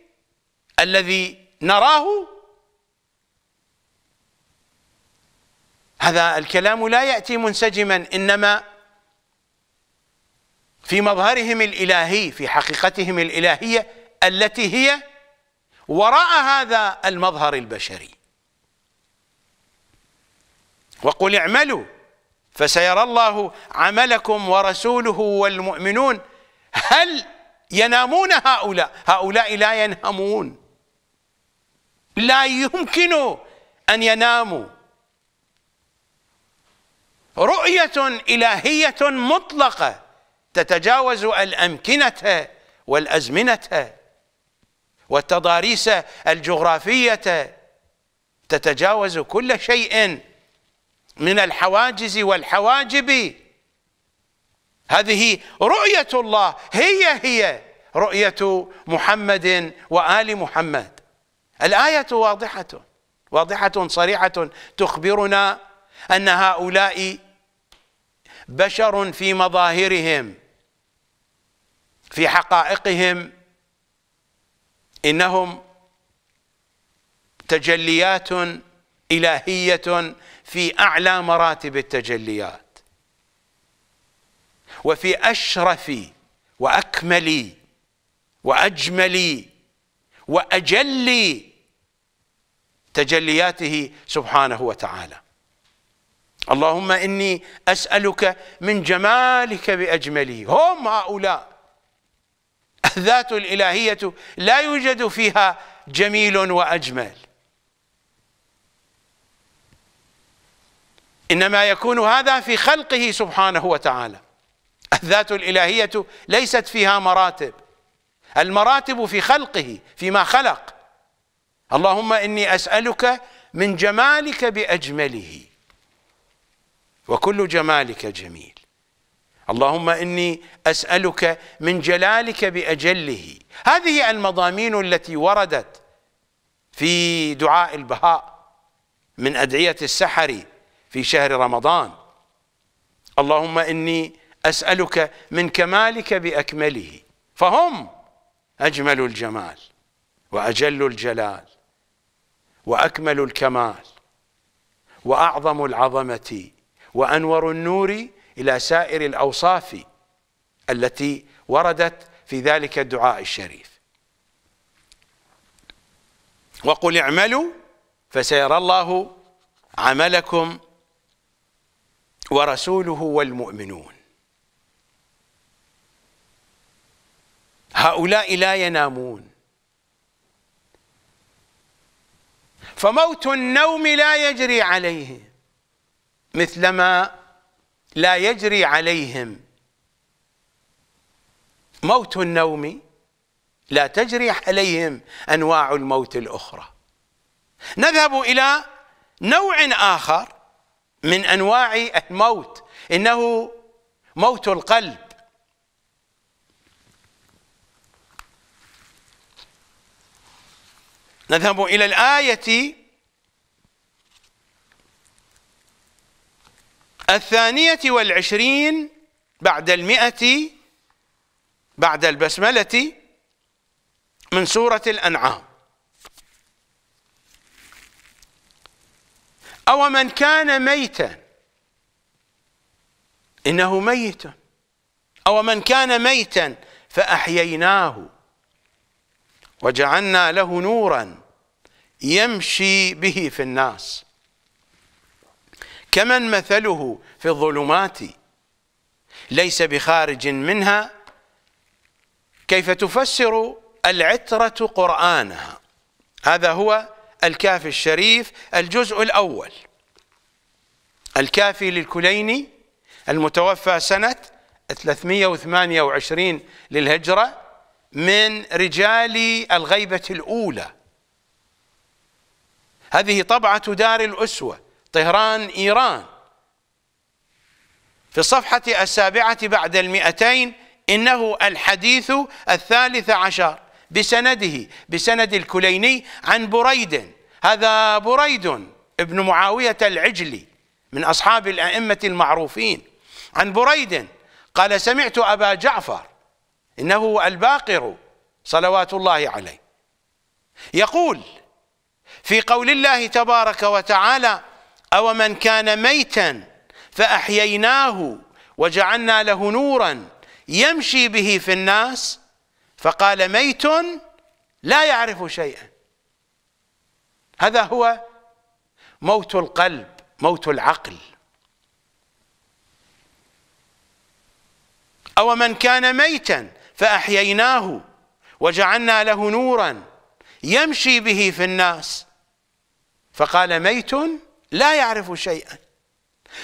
الذي نراه هذا الكلام لا يأتي منسجما إنما في مظهرهم الإلهي في حقيقتهم الإلهية التي هي وراء هذا المظهر البشري وقل اعملوا فسيرى الله عملكم ورسوله والمؤمنون هل ينامون هؤلاء هؤلاء لا ينامون لا يمكن أن يناموا رؤية إلهية مطلقة تتجاوز الأمكنة والأزمنة والتضاريس الجغرافية تتجاوز كل شيء من الحواجز والحواجب هذه رؤية الله هي هي رؤية محمد وآل محمد الآية واضحة واضحة صريحة تخبرنا أن هؤلاء بشر في مظاهرهم في حقائقهم إنهم تجليات إلهية في أعلى مراتب التجليات وفي أشرف وأكمل وأجمل وأجل تجلياته سبحانه وتعالى اللهم إني أسألك من جمالك بأجمله هم هؤلاء الذات الإلهية لا يوجد فيها جميل وأجمل إنما يكون هذا في خلقه سبحانه وتعالى الذات الإلهية ليست فيها مراتب المراتب في خلقه فيما خلق اللهم إني أسألك من جمالك بأجمله وكل جمالك جميل اللهم إني أسألك من جلالك بأجله هذه المضامين التي وردت في دعاء البهاء من أدعية السحر في شهر رمضان اللهم إني أسألك من كمالك بأكمله فهم أجمل الجمال وأجل الجلال وأكمل الكمال وأعظم العظمة وأنور النور إلى سائر الأوصاف التي وردت في ذلك الدعاء الشريف وقل اعملوا فسيرى الله عملكم ورسوله والمؤمنون هؤلاء لا ينامون فموت النوم لا يجري عليهم مثلما لا يجري عليهم موت النوم لا تجري عليهم انواع الموت الاخرى نذهب الى نوع اخر من انواع الموت انه موت القلب نذهب الى الايه الثانية والعشرين بعد المئة بعد البسملة من سورة الأنعام أو من كان ميتا إنه ميت أو من كان ميتا فأحييناه وجعلنا له نورا يمشي به في الناس كمن مثله في الظلمات ليس بخارج منها كيف تفسر العترة قرآنها هذا هو الكافي الشريف الجزء الأول الكافي للكليني المتوفى سنة 328 للهجرة من رجال الغيبة الأولى هذه طبعة دار الأسوة طهران إيران في الصفحة السابعة بعد المئتين إنه الحديث الثالث عشر بسنده بسند الكليني عن بريد هذا بريد ابن معاوية العجلي من أصحاب الأئمة المعروفين عن بريد قال سمعت أبا جعفر إنه الباقر صلوات الله عليه يقول في قول الله تبارك وتعالى أو من كان ميتا فأحييناه وجعلنا له نورا يمشي به في الناس فقال ميت لا يعرف شيئا هذا هو موت القلب موت العقل أو من كان ميتا فأحييناه وجعلنا له نورا يمشي به في الناس فقال ميت لا يعرف شيئا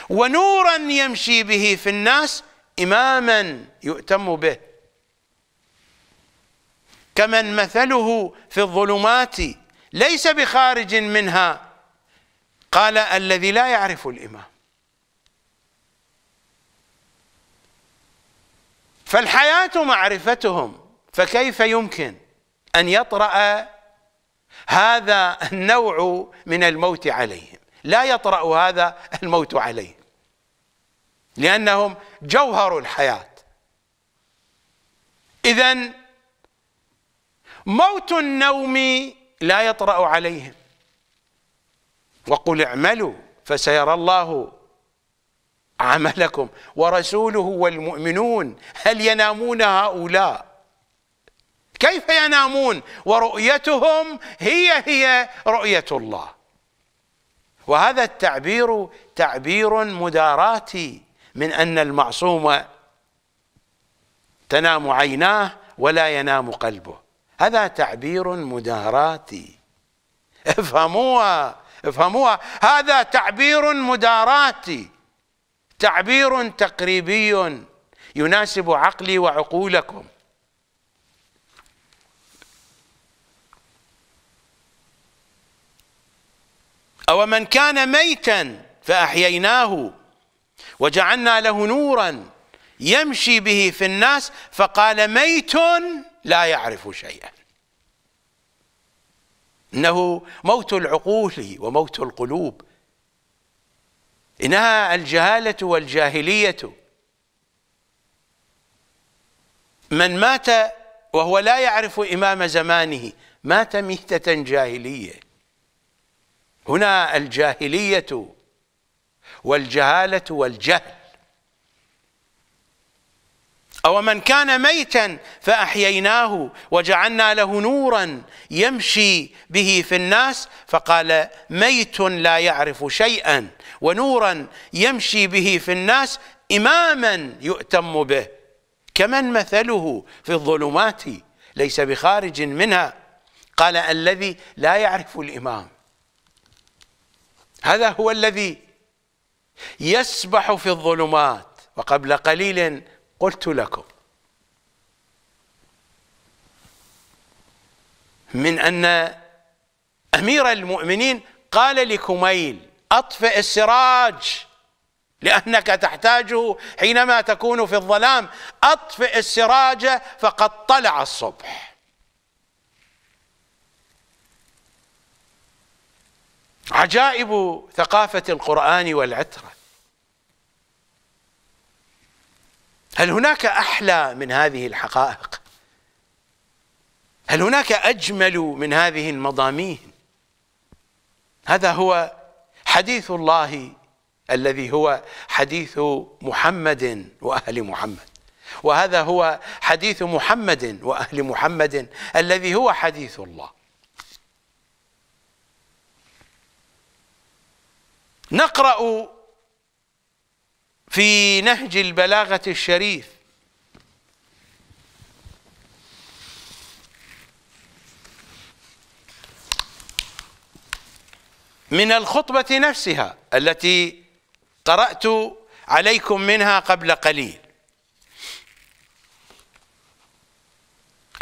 ونورا يمشي به في الناس إماما يؤتم به كمن مثله في الظلمات ليس بخارج منها قال الذي لا يعرف الإمام فالحياة معرفتهم فكيف يمكن أن يطرأ هذا النوع من الموت عليهم لا يطرأ هذا الموت عليه لأنهم جوهر الحياة إذا موت النوم لا يطرأ عليهم وقل اعملوا فسيرى الله عملكم ورسوله والمؤمنون هل ينامون هؤلاء كيف ينامون ورؤيتهم هي هي رؤية الله وهذا التعبير تعبير مداراتي من أن المعصوم تنام عيناه ولا ينام قلبه هذا تعبير مداراتي افهموها افهموها هذا تعبير مداراتي تعبير تقريبي يناسب عقلي وعقولكم أو من كان ميتا فأحييناه وجعلنا له نورا يمشي به في الناس فقال ميت لا يعرف شيئا إنه موت العقول وموت القلوب إنها الجهالة والجاهلية من مات وهو لا يعرف إمام زمانه مات ميتة جاهلية هنا الجاهلية والجهالة والجهل أو من كان ميتا فأحييناه وجعلنا له نورا يمشي به في الناس فقال ميت لا يعرف شيئا ونورا يمشي به في الناس إماما يؤتم به كمن مثله في الظلمات ليس بخارج منها قال الذي لا يعرف الإمام هذا هو الذي يسبح في الظلمات وقبل قليل قلت لكم من أن أمير المؤمنين قال لكميل أطفئ السراج لأنك تحتاجه حينما تكون في الظلام أطفئ السراج فقد طلع الصبح عجائب ثقافة القرآن والعترة هل هناك أحلى من هذه الحقائق هل هناك أجمل من هذه المضامين هذا هو حديث الله الذي هو حديث محمد وأهل محمد وهذا هو حديث محمد وأهل محمد الذي هو حديث الله نقرأ في نهج البلاغة الشريف من الخطبة نفسها التي قرأت عليكم منها قبل قليل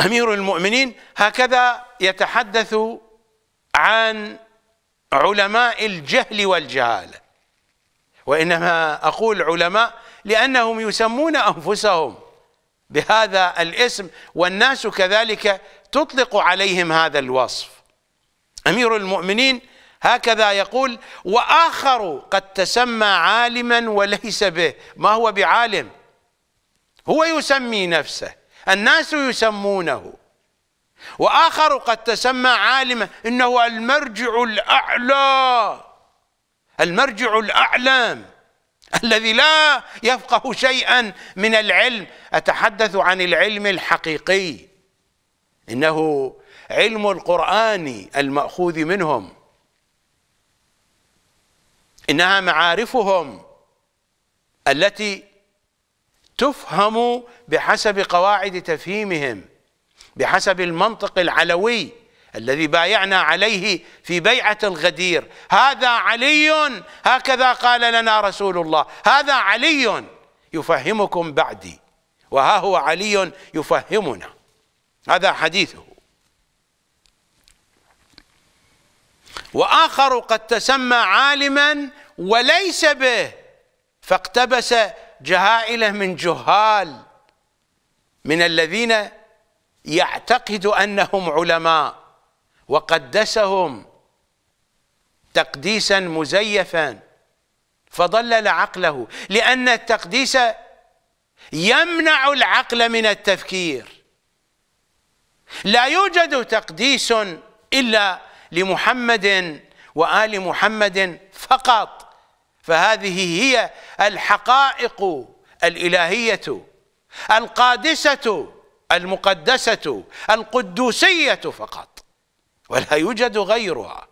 أمير المؤمنين هكذا يتحدث عن علماء الجهل والجهالة وإنما أقول علماء لأنهم يسمون أنفسهم بهذا الاسم والناس كذلك تطلق عليهم هذا الوصف أمير المؤمنين هكذا يقول وآخر قد تسمى عالما وليس به ما هو بعالم هو يسمي نفسه الناس يسمونه وآخر قد تسمى عالما إنه المرجع الأعلى المرجع الأعلم الذي لا يفقه شيئا من العلم أتحدث عن العلم الحقيقي إنه علم القرآن المأخوذ منهم إنها معارفهم التي تفهم بحسب قواعد تفهيمهم بحسب المنطق العلوي الذي بايعنا عليه في بيعة الغدير هذا علي هكذا قال لنا رسول الله هذا علي يفهمكم بعدي وها هو علي يفهمنا هذا حديثه وآخر قد تسمى عالما وليس به فاقتبس جهائله من جهال من الذين يعتقد انهم علماء وقدسهم تقديسا مزيفا فضلل عقله لان التقديس يمنع العقل من التفكير لا يوجد تقديس الا لمحمد وال محمد فقط فهذه هي الحقائق الالهيه القادسه المقدسة القدوسية فقط ولا يوجد غيرها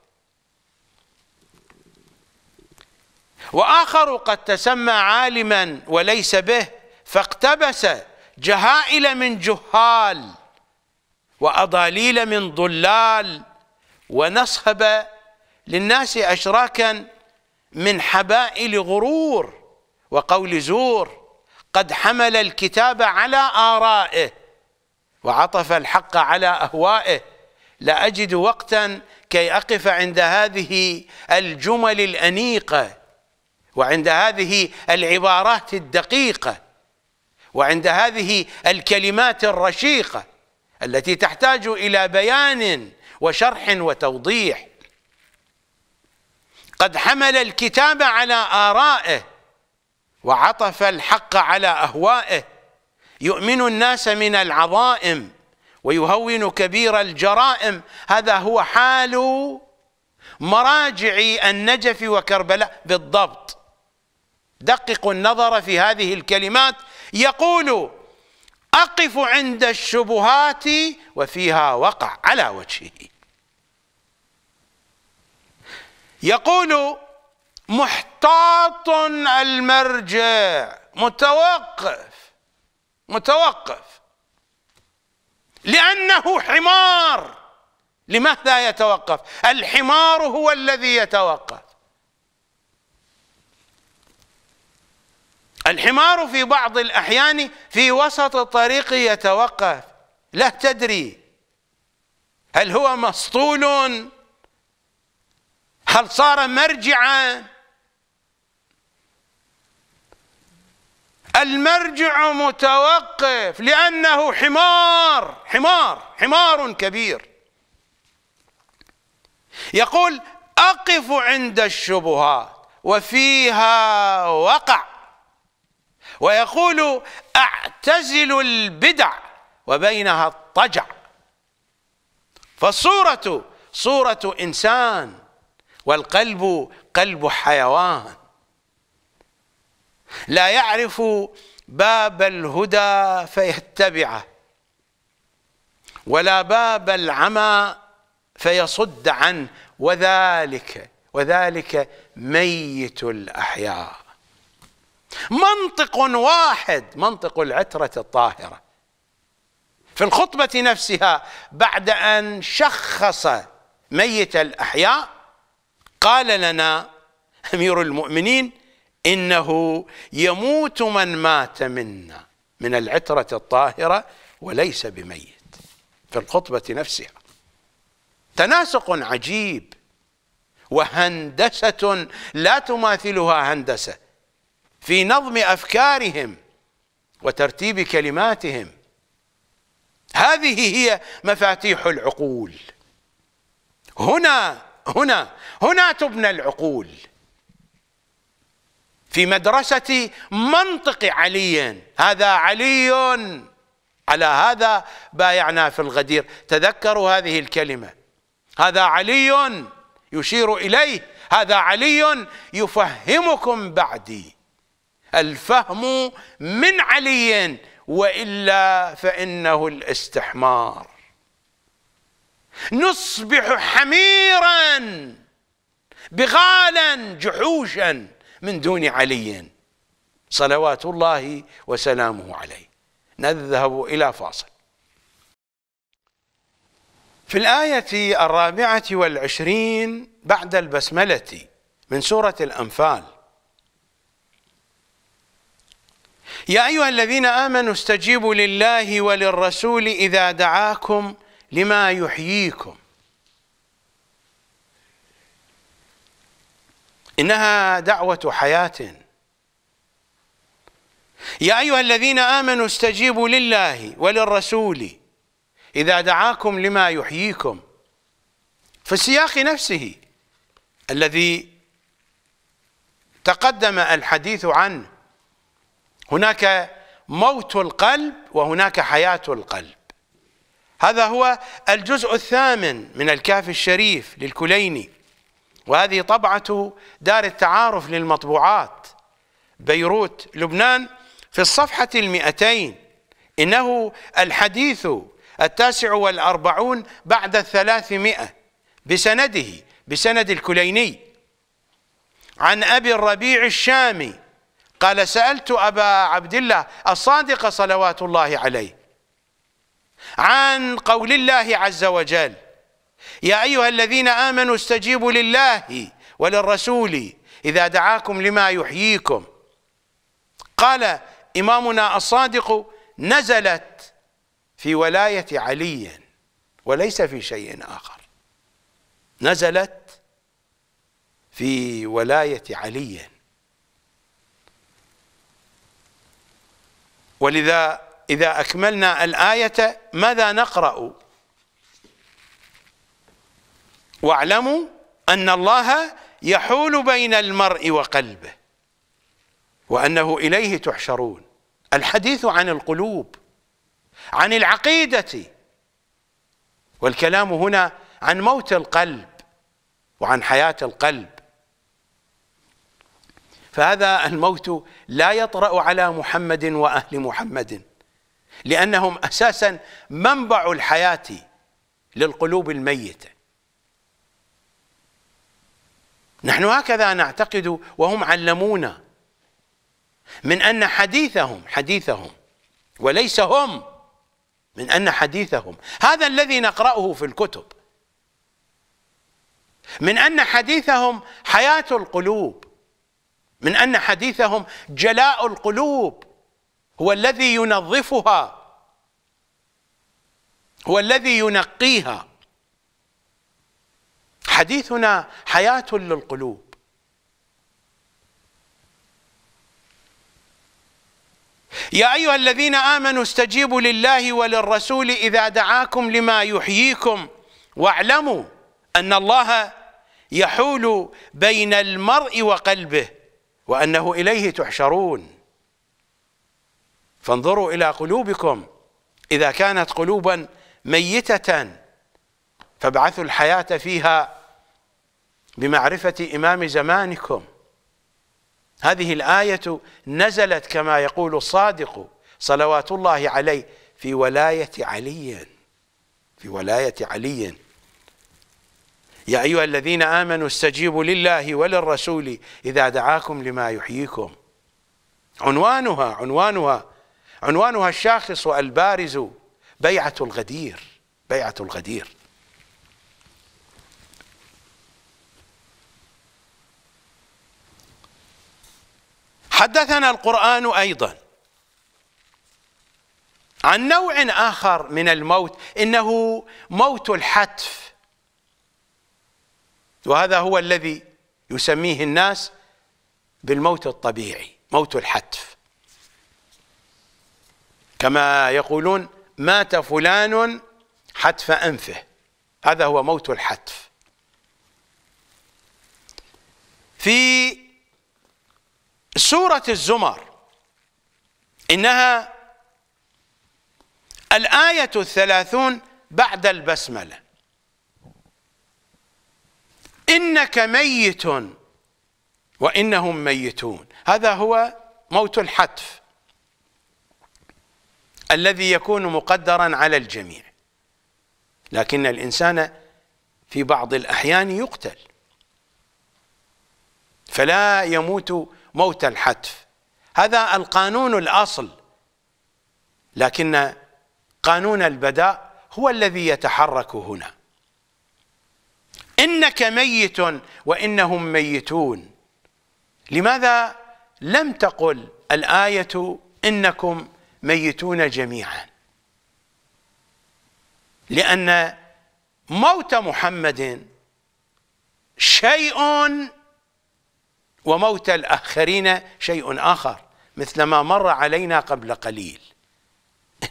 وآخر قد تسمى عالما وليس به فاقتبس جهائل من جهال وأضاليل من ضلال ونصب للناس أشراكا من حبائل غرور وقول زور قد حمل الكتاب على آرائه وعطف الحق على أهوائه لا أجد وقتا كي أقف عند هذه الجمل الأنيقة وعند هذه العبارات الدقيقة وعند هذه الكلمات الرشيقة التي تحتاج إلى بيان وشرح وتوضيح قد حمل الكتاب على آرائه وعطف الحق على أهوائه يؤمن الناس من العظائم ويهون كبير الجرائم هذا هو حال مراجع النجف وكربلاء بالضبط دققوا النظر في هذه الكلمات يقول أقف عند الشبهات وفيها وقع على وجهه يقول محتاط المرجع متوقف متوقف لأنه حمار لماذا يتوقف الحمار هو الذي يتوقف الحمار في بعض الأحيان في وسط الطريق يتوقف لا تدري هل هو مسطول هل صار مرجعا المرجع متوقف لأنه حمار حمار حمار كبير يقول أقف عند الشبهات وفيها وقع ويقول أعتزل البدع وبينها الطجع فالصورة صورة إنسان والقلب قلب حيوان لا يعرف باب الهدى فيتبعه ولا باب العمى فيصد عنه وذلك وذلك ميت الأحياء منطق واحد منطق العترة الطاهرة في الخطبة نفسها بعد أن شخص ميت الأحياء قال لنا أمير المؤمنين إنه يموت من مات منا من العترة الطاهرة وليس بميت في الخطبة نفسها تناسق عجيب وهندسة لا تماثلها هندسة في نظم أفكارهم وترتيب كلماتهم هذه هي مفاتيح العقول هنا هنا هنا تبنى العقول في مدرسة منطق علي هذا علي على هذا بايعنا في الغدير تذكروا هذه الكلمة هذا علي يشير إليه هذا علي يفهمكم بعدي الفهم من علي وإلا فإنه الاستحمار نصبح حميرا بغالا جحوشا من دون علي صلوات الله وسلامه عليه نذهب إلى فاصل في الآية الرابعة والعشرين بعد البسملة من سورة الأنفال يا أيها الذين آمنوا استجيبوا لله وللرسول إذا دعاكم لما يحييكم إنها دعوة حياة يا أيها الذين آمنوا استجيبوا لله وللرسول إذا دعاكم لما يحييكم في السياق نفسه الذي تقدم الحديث عنه هناك موت القلب وهناك حياة القلب هذا هو الجزء الثامن من الكاف الشريف للكليني وهذه طبعة دار التعارف للمطبوعات بيروت لبنان في الصفحة المئتين إنه الحديث التاسع والأربعون بعد الثلاثمائة بسنده بسند الكليني عن أبي الربيع الشامي قال سألت أبا عبد الله الصادق صلوات الله عليه عن قول الله عز وجل يا أيها الذين آمنوا استجيبوا لله وللرسول إذا دعاكم لما يحييكم قال إمامنا الصادق نزلت في ولاية علي وليس في شيء آخر نزلت في ولاية علي ولذا إذا أكملنا الآية ماذا نقرأ واعلموا أن الله يحول بين المرء وقلبه وأنه إليه تحشرون الحديث عن القلوب عن العقيدة والكلام هنا عن موت القلب وعن حياة القلب فهذا الموت لا يطرأ على محمد وأهل محمد لأنهم أساسا منبع الحياة للقلوب الميته نحن هكذا نعتقد وهم علمونا من أن حديثهم حديثهم وليس هم من أن حديثهم هذا الذي نقرأه في الكتب من أن حديثهم حياة القلوب من أن حديثهم جلاء القلوب هو الذي ينظفها هو الذي ينقيها حديثنا حياة للقلوب يا أيها الذين آمنوا استجيبوا لله وللرسول إذا دعاكم لما يحييكم واعلموا أن الله يحول بين المرء وقلبه وأنه إليه تحشرون فانظروا إلى قلوبكم إذا كانت قلوبا ميتة فابعثوا الحياة فيها بمعرفة إمام زمانكم هذه الآية نزلت كما يقول الصادق صلوات الله عليه في ولاية علي في ولاية علي يا أيها الذين آمنوا استجيبوا لله وللرسول إذا دعاكم لما يحييكم عنوانها عنوانها عنوانها الشاخص البارز بيعة الغدير بيعة الغدير حدثنا القرآن أيضا عن نوع آخر من الموت إنه موت الحتف وهذا هو الذي يسميه الناس بالموت الطبيعي موت الحتف كما يقولون مات فلان حتف أنفه هذا هو موت الحتف في سورة الزمر إنها الآية الثلاثون بعد البسملة إنك ميت وإنهم ميتون هذا هو موت الحتف الذي يكون مقدرا على الجميع لكن الإنسان في بعض الأحيان يقتل فلا يموت موت الحتف هذا القانون الأصل لكن قانون البداء هو الذي يتحرك هنا إنك ميت وإنهم ميتون لماذا لم تقل الآية إنكم ميتون جميعا لأن موت محمد شيء وموت الآخرين شيء آخر مثل ما مر علينا قبل قليل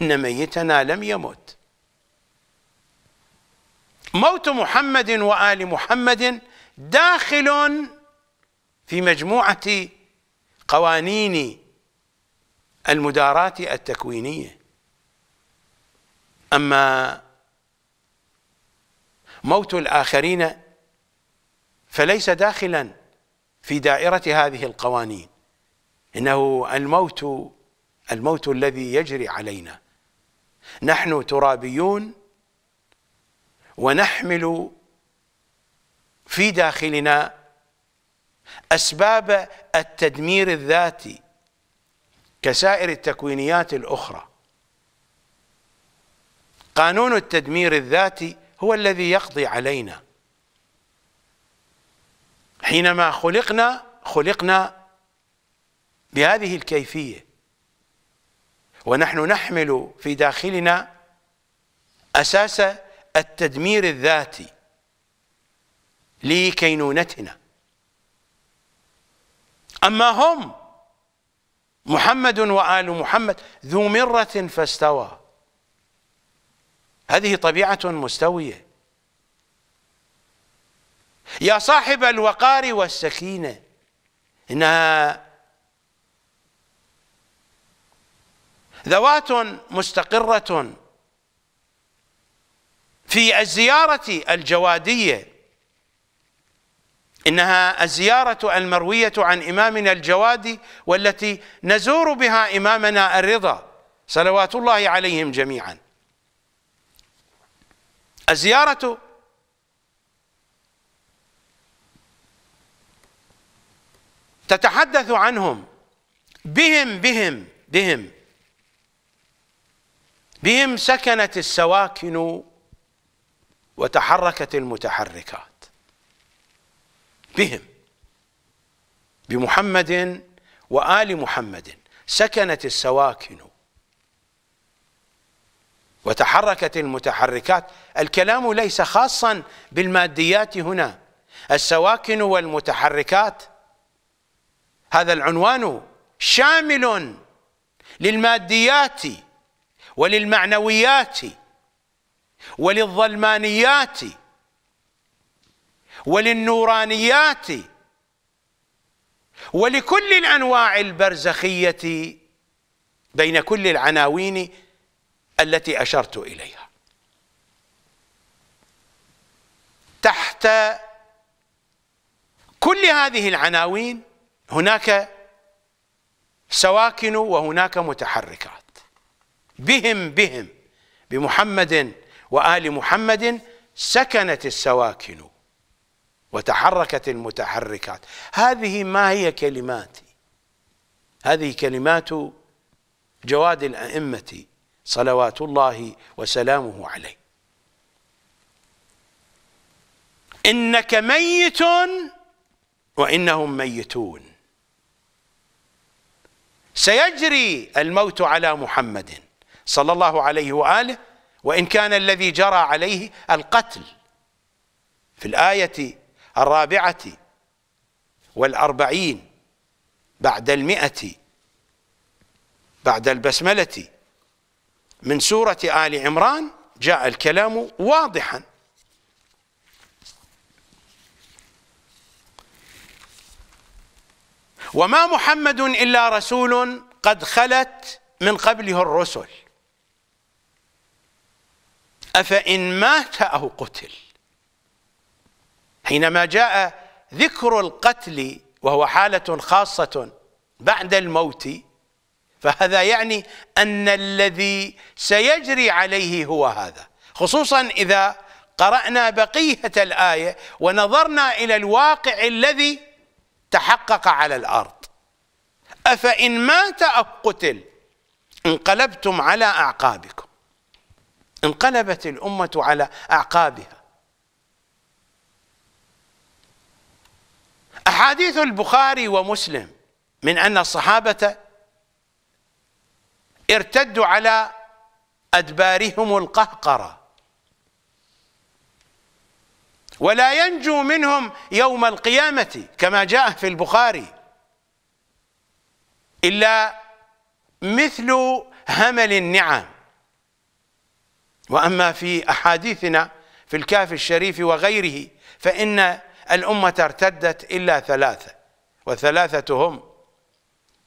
إن ميتنا لم يمت موت محمد وآل محمد داخل في مجموعة قوانين المدارات التكوينية أما موت الآخرين فليس داخلا في دائرة هذه القوانين إنه الموت الموت الذي يجري علينا نحن ترابيون ونحمل في داخلنا أسباب التدمير الذاتي كسائر التكوينيات الأخرى قانون التدمير الذاتي هو الذي يقضي علينا حينما خلقنا خلقنا بهذه الكيفية ونحن نحمل في داخلنا أساس التدمير الذاتي لكينونتنا أما هم محمد وآل محمد ذو مرة فاستوى هذه طبيعة مستوية يا صاحب الوقار والسكينة إنها ذوات مستقرة في الزيارة الجوادية إنها الزيارة المروية عن إمامنا الجوادي والتي نزور بها إمامنا الرضا صلوات الله عليهم جميعا الزيارة تتحدث عنهم بهم بهم بهم بهم سكنت السواكن وتحركت المتحركات بهم بمحمد وآل محمد سكنت السواكن وتحركت المتحركات الكلام ليس خاصا بالماديات هنا السواكن والمتحركات هذا العنوان شامل للماديات وللمعنويات وللظلمانيات وللنورانيات ولكل الانواع البرزخيه بين كل العناوين التي اشرت اليها تحت كل هذه العناوين هناك سواكن وهناك متحركات بهم بهم بمحمد وآل محمد سكنت السواكن وتحركت المتحركات هذه ما هي كلماتي هذه كلمات جواد الأئمة صلوات الله وسلامه عليه إنك ميت وإنهم ميتون سيجري الموت على محمد صلى الله عليه واله وان كان الذي جرى عليه القتل في الايه الرابعه والاربعين بعد المئه بعد البسمله من سوره ال عمران جاء الكلام واضحا وما محمد إلا رسول قد خلت من قبله الرسل أفإن مات أو قتل حينما جاء ذكر القتل وهو حالة خاصة بعد الموت فهذا يعني أن الذي سيجري عليه هو هذا خصوصا إذا قرأنا بقية الآية ونظرنا إلى الواقع الذي تحقق على الأرض أفإن مات أو قتل انقلبتم على أعقابكم انقلبت الأمة على أعقابها أحاديث البخاري ومسلم من أن الصحابة ارتدوا على أدبارهم القهقرة ولا ينجو منهم يوم القيامة كما جاء في البخاري إلا مثل همل النعم وأما في أحاديثنا في الكاف الشريف وغيره فإن الأمة ارتدت إلا ثلاثة وثلاثة هم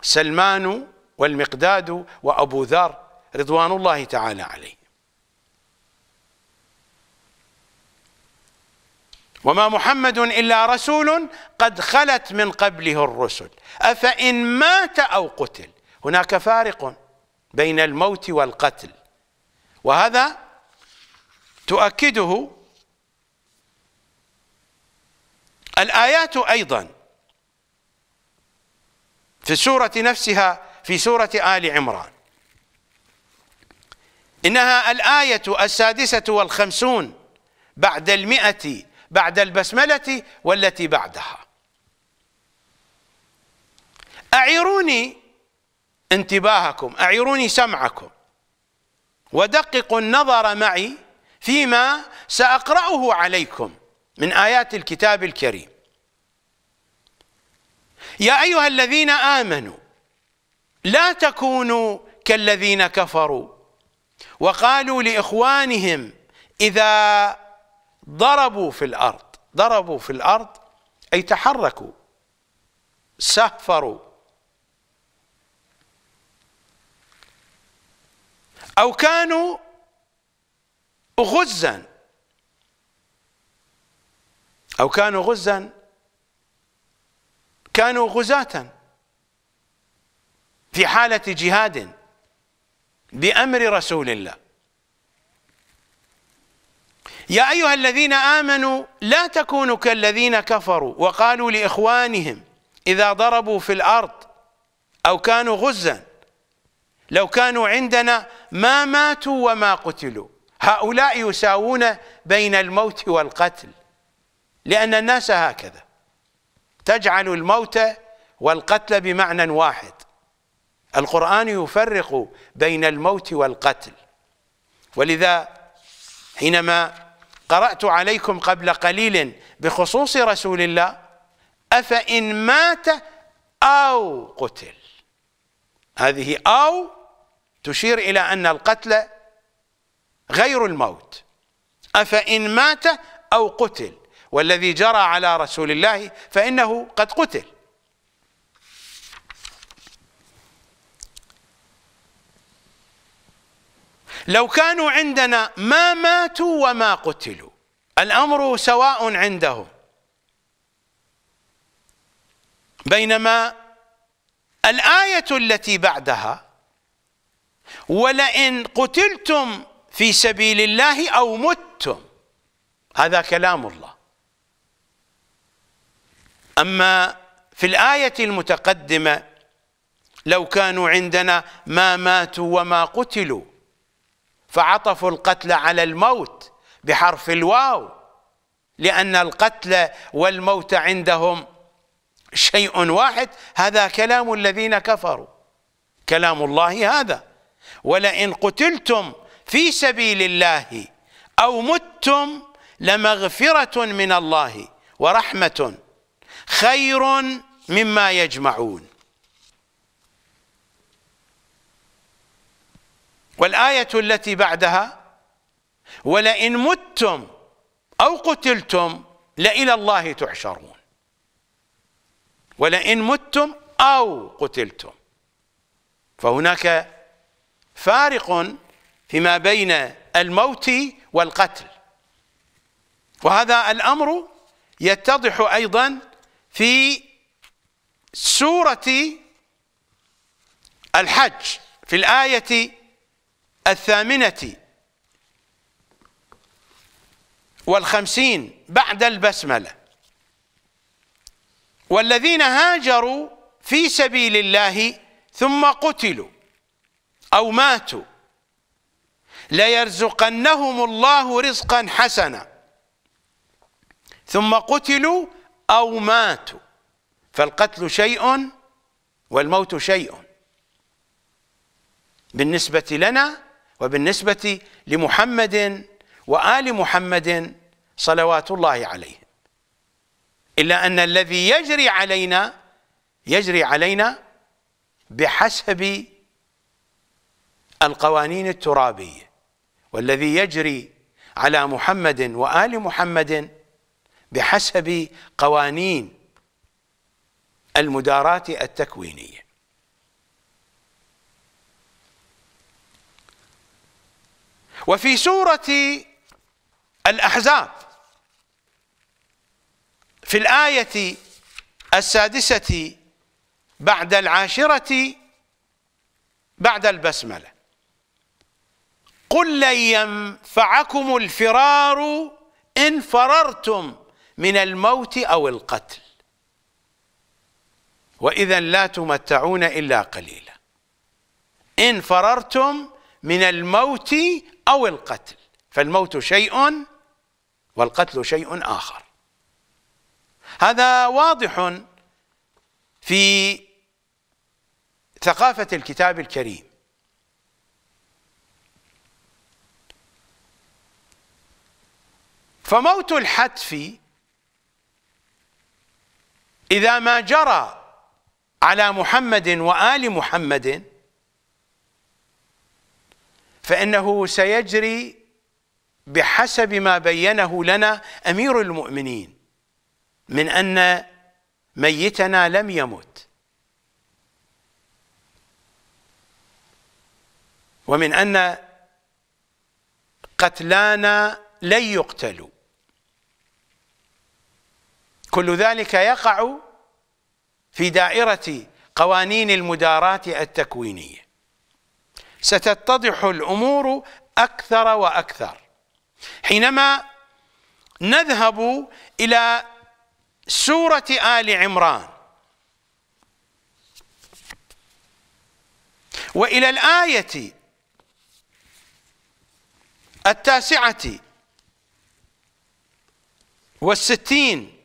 سلمان والمقداد وأبو ذر رضوان الله تعالى عليه وما محمد إلا رسول قد خلت من قبله الرسل أفإن مات أو قتل هناك فارق بين الموت والقتل وهذا تؤكده الآيات أيضا في السورة نفسها في سورة آل عمران إنها الآية السادسة والخمسون بعد المئة بعد البسملة والتي بعدها أعيروني انتباهكم أعيروني سمعكم ودققوا النظر معي فيما سأقرأه عليكم من آيات الكتاب الكريم يا أيها الذين آمنوا لا تكونوا كالذين كفروا وقالوا لإخوانهم إذا ضربوا في الأرض ضربوا في الأرض أي تحركوا سفروا أو كانوا غزا أو كانوا غزا كانوا غزاة في حالة جهاد بأمر رسول الله يا أيها الذين آمنوا لا تكونوا كالذين كفروا وقالوا لإخوانهم إذا ضربوا في الأرض أو كانوا غزا لو كانوا عندنا ما ماتوا وما قتلوا هؤلاء يساوون بين الموت والقتل لأن الناس هكذا تجعل الموت والقتل بمعنى واحد القرآن يفرق بين الموت والقتل ولذا حينما قرأت عليكم قبل قليل بخصوص رسول الله أفإن مات أو قتل هذه أو تشير إلى أن القتل غير الموت أفإن مات أو قتل والذي جرى على رسول الله فإنه قد قتل لو كانوا عندنا ما ماتوا وما قتلوا الأمر سواء عندهم بينما الآية التي بعدها ولئن قتلتم في سبيل الله أو متم هذا كلام الله أما في الآية المتقدمة لو كانوا عندنا ما ماتوا وما قتلوا فعطفوا القتل على الموت بحرف الواو لأن القتل والموت عندهم شيء واحد هذا كلام الذين كفروا كلام الله هذا ولئن قتلتم في سبيل الله أو متم لمغفرة من الله ورحمة خير مما يجمعون والآية التي بعدها ولئن متم أو قتلتم لإلى الله تحشرون ولئن متم أو قتلتم فهناك فارق فيما بين الموت والقتل وهذا الأمر يتضح أيضا في سورة الحج في الآية الثامنة والخمسين بعد البسملة والذين هاجروا في سبيل الله ثم قتلوا أو ماتوا ليرزقنهم الله رزقا حسنا ثم قتلوا أو ماتوا فالقتل شيء والموت شيء بالنسبة لنا وبالنسبة لمحمد وآل محمد صلوات الله عليه إلا أن الذي يجري علينا يجري علينا بحسب القوانين الترابية والذي يجري على محمد وآل محمد بحسب قوانين المدارات التكوينية وفي سورة الأحزاب في الآية السادسة بعد العاشرة بعد البسملة قل لن ينفعكم الفرار إن فررتم من الموت أو القتل وإذا لا تمتعون إلا قليلا إن فررتم من الموت أو القتل فالموت شيء والقتل شيء آخر هذا واضح في ثقافة الكتاب الكريم فموت الحتف إذا ما جرى على محمد وآل محمد فانه سيجري بحسب ما بينه لنا امير المؤمنين من ان ميتنا لم يمت ومن ان قتلانا لن يقتلوا كل ذلك يقع في دائره قوانين المداراه التكوينيه ستتضح الأمور أكثر وأكثر حينما نذهب إلى سورة آل عمران وإلى الآية التاسعة والستين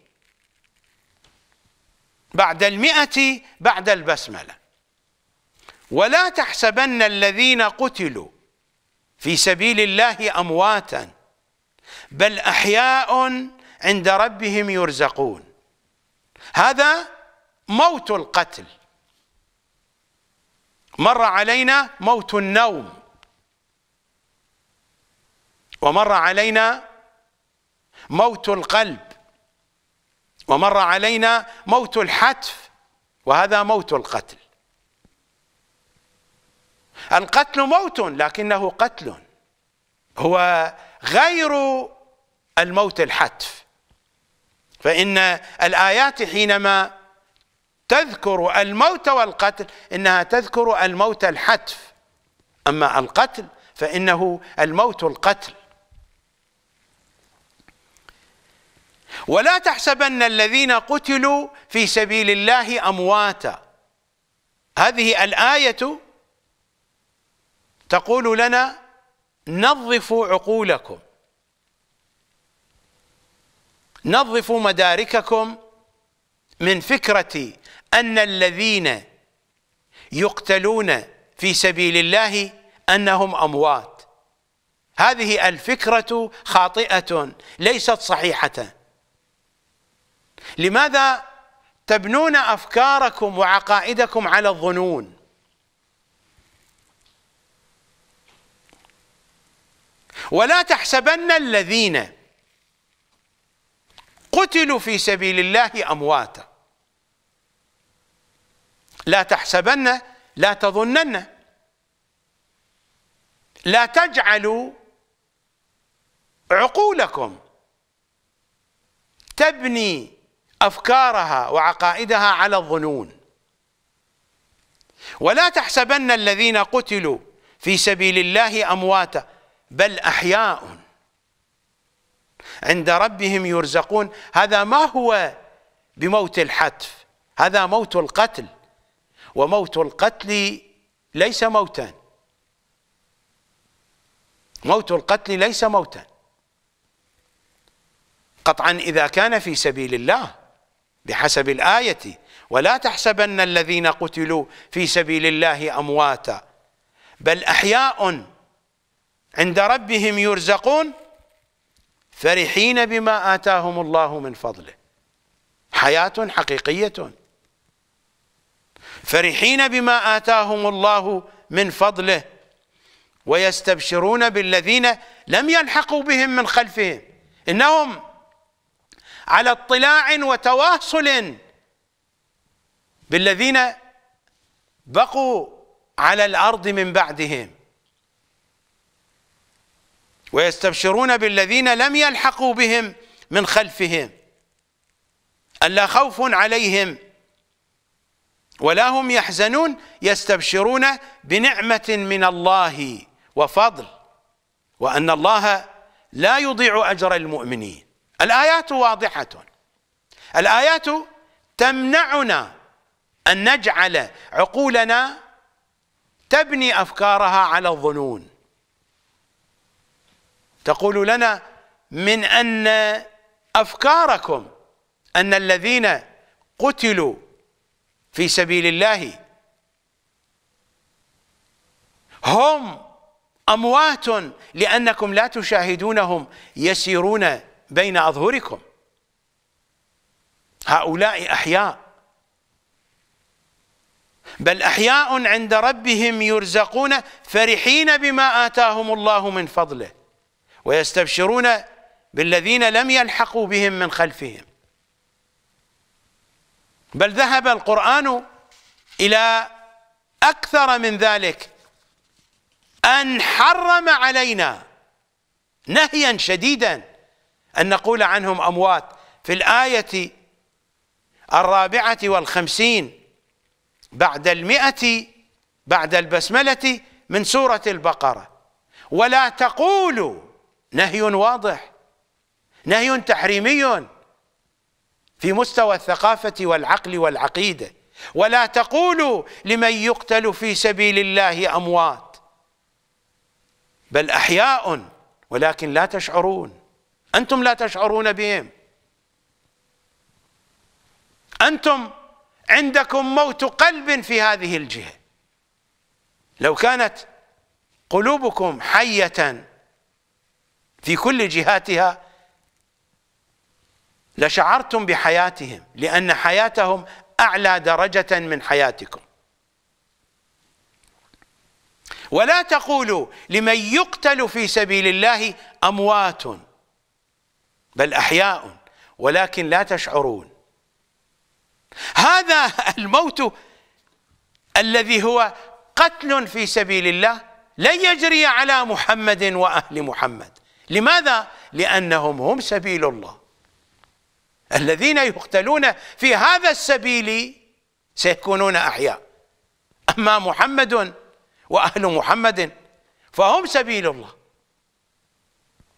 بعد المئة بعد البسملة ولا تحسبن الذين قتلوا في سبيل الله امواتا بل احياء عند ربهم يرزقون هذا موت القتل مر علينا موت النوم ومر علينا موت القلب ومر علينا موت الحتف وهذا موت القتل القتل موت لكنه قتل هو غير الموت الحتف فإن الآيات حينما تذكر الموت والقتل إنها تذكر الموت الحتف أما القتل فإنه الموت القتل ولا تحسبن الذين قتلوا في سبيل الله أمواتا هذه الآية تقول لنا نظفوا عقولكم نظفوا مدارككم من فكرة أن الذين يقتلون في سبيل الله أنهم أموات هذه الفكرة خاطئة ليست صحيحة لماذا تبنون أفكاركم وعقائدكم على الظنون ولا تحسبن الذين قتلوا في سبيل الله امواتا لا تحسبن لا تظنن لا تجعلوا عقولكم تبني افكارها وعقائدها على الظنون ولا تحسبن الذين قتلوا في سبيل الله امواتا بل أحياء عند ربهم يرزقون هذا ما هو بموت الحتف هذا موت القتل وموت القتل ليس موتا موت القتل ليس موتا قطعا إذا كان في سبيل الله بحسب الآية ولا تحسبن الذين قتلوا في سبيل الله أمواتا بل أحياء عند ربهم يرزقون فرحين بما آتاهم الله من فضله حياة حقيقية فرحين بما آتاهم الله من فضله ويستبشرون بالذين لم يلحقوا بهم من خلفهم إنهم على اطلاع وتواصل بالذين بقوا على الأرض من بعدهم ويستبشرون بالذين لم يلحقوا بهم من خلفهم ألا خوف عليهم ولا هم يحزنون يستبشرون بنعمة من الله وفضل وأن الله لا يضيع أجر المؤمنين الآيات واضحة الآيات تمنعنا أن نجعل عقولنا تبني أفكارها على الظنون تقول لنا من أن أفكاركم أن الذين قتلوا في سبيل الله هم أموات لأنكم لا تشاهدونهم يسيرون بين أظهركم هؤلاء أحياء بل أحياء عند ربهم يرزقون فرحين بما آتاهم الله من فضله ويستبشرون بالذين لم يلحقوا بهم من خلفهم بل ذهب القرآن إلى أكثر من ذلك أن حرم علينا نهيا شديدا أن نقول عنهم أموات في الآية الرابعة والخمسين بعد المئة بعد البسملة من سورة البقرة ولا تقولوا نهي واضح نهي تحريمي في مستوى الثقافة والعقل والعقيدة ولا تقولوا لمن يقتل في سبيل الله أموات بل أحياء ولكن لا تشعرون أنتم لا تشعرون بهم أنتم عندكم موت قلب في هذه الجهة لو كانت قلوبكم حية في كل جهاتها لشعرتم بحياتهم لأن حياتهم أعلى درجة من حياتكم ولا تقولوا لمن يقتل في سبيل الله أموات بل أحياء ولكن لا تشعرون هذا الموت الذي هو قتل في سبيل الله لن يجري على محمد وأهل محمد لماذا؟ لأنهم هم سبيل الله الذين يقتلون في هذا السبيل سيكونون أحياء أما محمد وأهل محمد فهم سبيل الله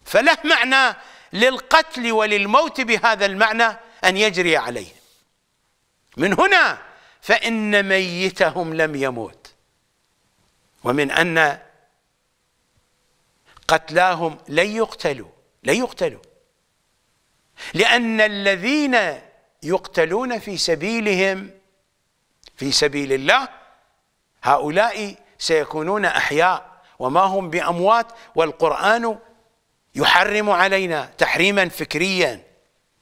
فلا معنى للقتل وللموت بهذا المعنى أن يجري عليهم من هنا فإن ميتهم لم يموت ومن أن قتلاهم لن يقتلوا لن يقتلوا لأن الذين يقتلون في سبيلهم في سبيل الله هؤلاء سيكونون أحياء وما هم بأموات والقرآن يحرم علينا تحريما فكريا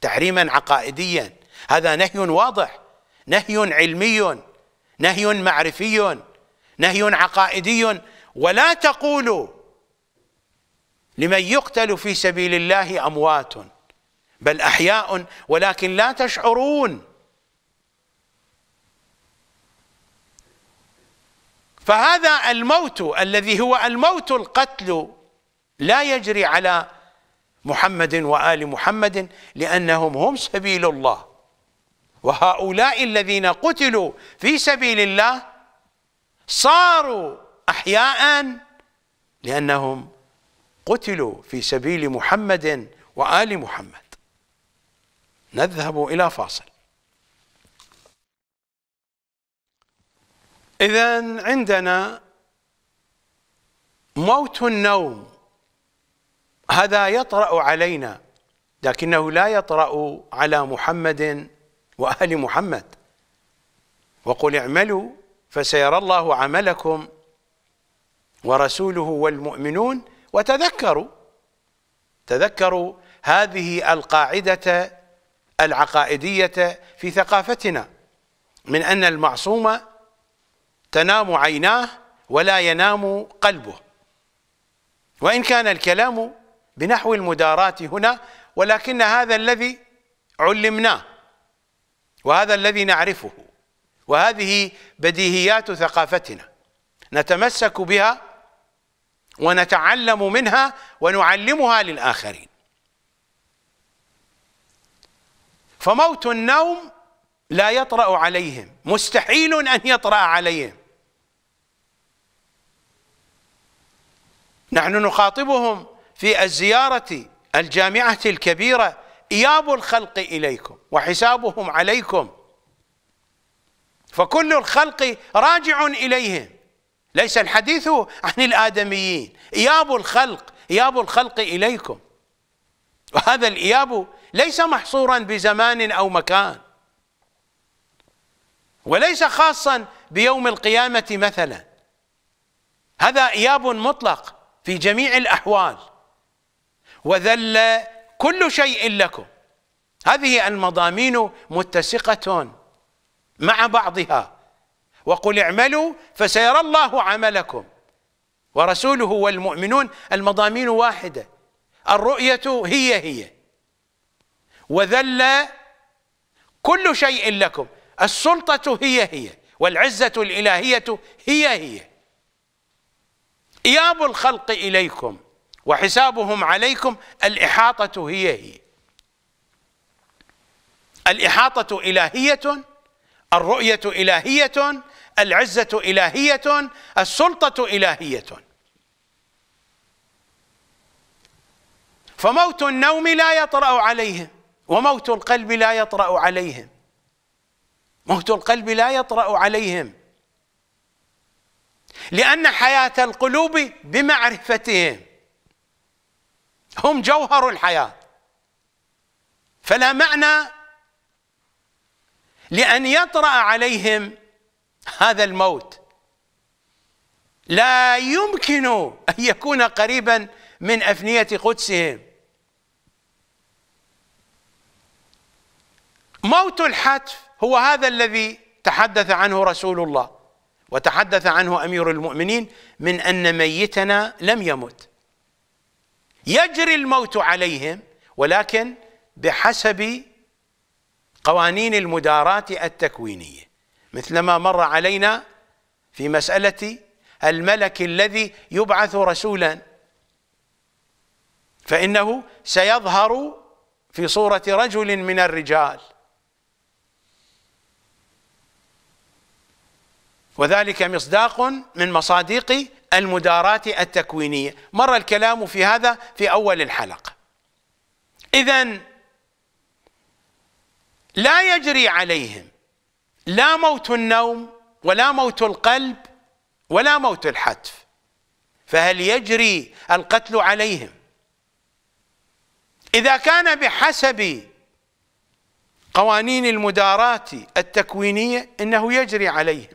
تحريما عقائديا هذا نهي واضح نهي علمي نهي معرفي نهي عقائدي ولا تقولوا لمن يقتل في سبيل الله اموات بل احياء ولكن لا تشعرون فهذا الموت الذي هو الموت القتل لا يجري على محمد وال محمد لانهم هم سبيل الله وهؤلاء الذين قتلوا في سبيل الله صاروا احياء لانهم قتلوا في سبيل محمد وآل محمد نذهب إلى فاصل إذا عندنا موت النوم هذا يطرأ علينا لكنه لا يطرأ على محمد وأهل محمد وقل اعملوا فسيرى الله عملكم ورسوله والمؤمنون وتذكروا تذكروا هذه القاعدة العقائدية في ثقافتنا من أن المعصوم تنام عيناه ولا ينام قلبه وإن كان الكلام بنحو المداراة هنا ولكن هذا الذي علمناه وهذا الذي نعرفه وهذه بديهيات ثقافتنا نتمسك بها ونتعلم منها ونعلمها للآخرين فموت النوم لا يطرأ عليهم مستحيل أن يطرأ عليهم نحن نخاطبهم في الزيارة الجامعة الكبيرة إياب الخلق إليكم وحسابهم عليكم فكل الخلق راجع إليهم ليس الحديث عن الآدميين إياب الخلق إياب الخلق إليكم وهذا الإياب ليس محصورا بزمان أو مكان وليس خاصا بيوم القيامة مثلا هذا إياب مطلق في جميع الأحوال وذل كل شيء لكم هذه المضامين متسقة مع بعضها وقل اعملوا فسيرى الله عملكم ورسوله والمؤمنون المضامين واحدة الرؤية هي هي وذل كل شيء لكم السلطة هي هي والعزة الإلهية هي هي إياب الخلق إليكم وحسابهم عليكم الإحاطة هي هي الإحاطة إلهية الرؤية إلهية العزة إلهية السلطة إلهية فموت النوم لا يطرأ عليهم وموت القلب لا يطرأ عليهم موت القلب لا يطرأ عليهم لأن حياة القلوب بمعرفتهم هم جوهر الحياة فلا معنى لأن يطرأ عليهم هذا الموت لا يمكن أن يكون قريبا من أفنية قدسهم موت الحتف هو هذا الذي تحدث عنه رسول الله وتحدث عنه أمير المؤمنين من أن ميتنا لم يمت يجري الموت عليهم ولكن بحسب قوانين المداراة التكوينيه مثلما مر علينا في مسألة الملك الذي يبعث رسولا فإنه سيظهر في صورة رجل من الرجال وذلك مصداق من مصادق المدارات التكوينية مر الكلام في هذا في أول الحلقة إذا لا يجري عليهم لا موت النوم ولا موت القلب ولا موت الحتف فهل يجري القتل عليهم اذا كان بحسب قوانين المدارات التكوينيه انه يجري عليهم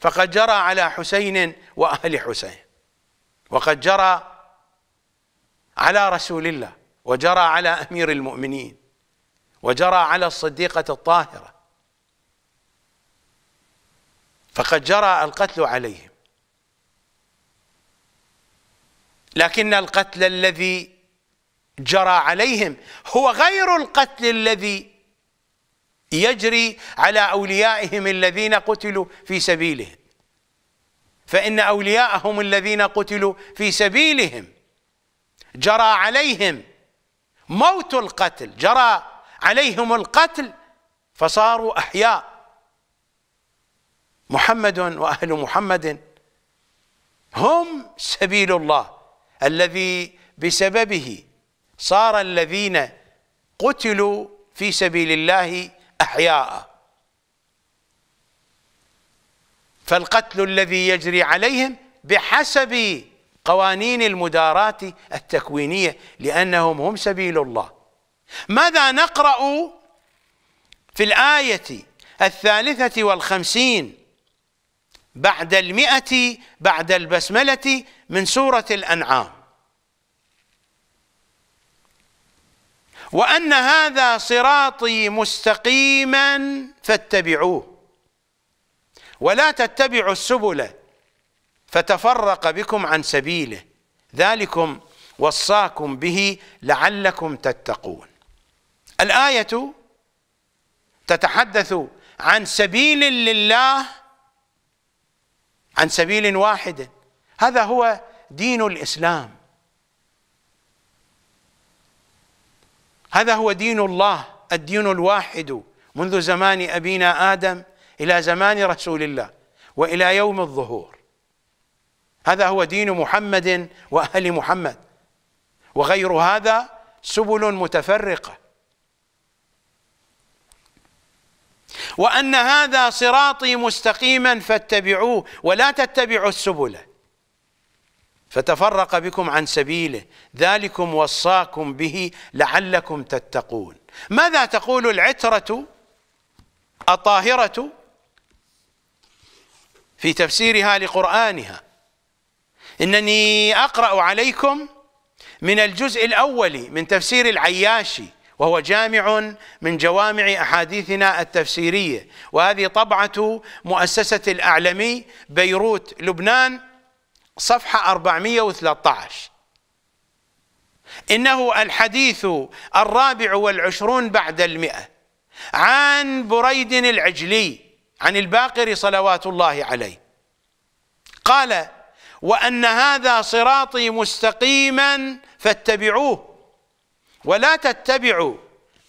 فقد جرى على حسين واهل حسين وقد جرى على رسول الله وجرى على امير المؤمنين وجرى على الصديقه الطاهره فقد جرى القتل عليهم لكن القتل الذي جرى عليهم هو غير القتل الذي يجري على أوليائهم الذين قتلوا في سبيلهم فإن أولياءهم الذين قتلوا في سبيلهم جرى عليهم موت القتل جرى عليهم القتل فصاروا أحياء محمد واهل محمد هم سبيل الله الذي بسببه صار الذين قتلوا في سبيل الله احياء فالقتل الذي يجري عليهم بحسب قوانين المداراة التكوينية لأنهم هم سبيل الله ماذا نقرأ في الآية الثالثة والخمسين بعد المئة بعد البسملة من سورة الأنعام وأن هذا صراطي مستقيما فاتبعوه ولا تتبعوا السبل فتفرق بكم عن سبيله ذلكم وصاكم به لعلكم تتقون الآية تتحدث عن سبيل لله عن سبيل واحد هذا هو دين الاسلام هذا هو دين الله الدين الواحد منذ زمان ابينا ادم الى زمان رسول الله والى يوم الظهور هذا هو دين محمد واهل محمد وغير هذا سبل متفرقه وأن هذا صراطي مستقيما فاتبعوه ولا تتبعوا السبل فتفرق بكم عن سبيله ذلكم وصاكم به لعلكم تتقون ماذا تقول العترة الطاهرة في تفسيرها لقرآنها إنني أقرأ عليكم من الجزء الأول من تفسير العياشي وهو جامع من جوامع احاديثنا التفسيريه وهذه طبعه مؤسسه الاعلمي بيروت لبنان صفحه 413 انه الحديث الرابع والعشرون بعد المئه عن بريد العجلي عن الباقر صلوات الله عليه قال وان هذا صراطي مستقيما فاتبعوه ولا تتبعوا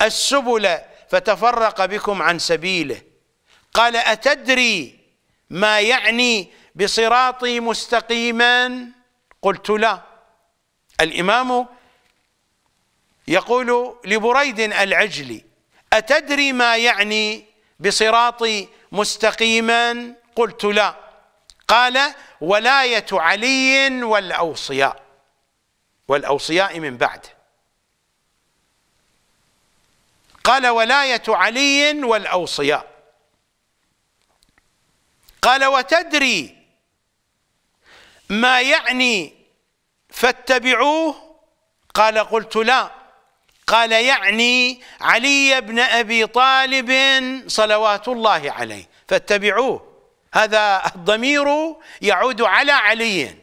السبل فتفرق بكم عن سبيله قال أتدري ما يعني بصراطي مستقيما قلت لا الإمام يقول لبريد العجلي أتدري ما يعني بصراطي مستقيما قلت لا قال ولاية علي والأوصياء والأوصياء من بعده قال ولاية علي والأوصياء قال وتدري ما يعني فاتبعوه قال قلت لا قال يعني علي بن أبي طالب صلوات الله عليه فاتبعوه هذا الضمير يعود على علي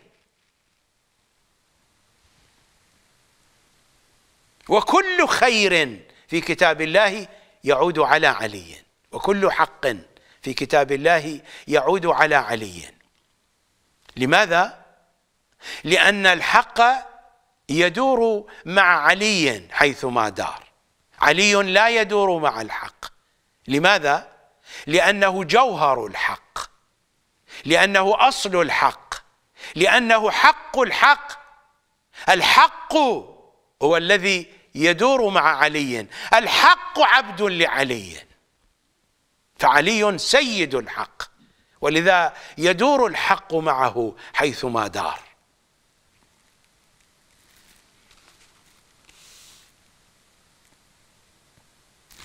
وكل خير في كتاب الله يعود على علي وكل حق في كتاب الله يعود على علي لماذا؟ لأن الحق يدور مع علي حيثما دار علي لا يدور مع الحق لماذا؟ لأنه جوهر الحق لأنه أصل الحق لأنه حق الحق الحق هو الذي يدور مع علي الحق عبد لعلي فعلي سيد الحق ولذا يدور الحق معه حيثما دار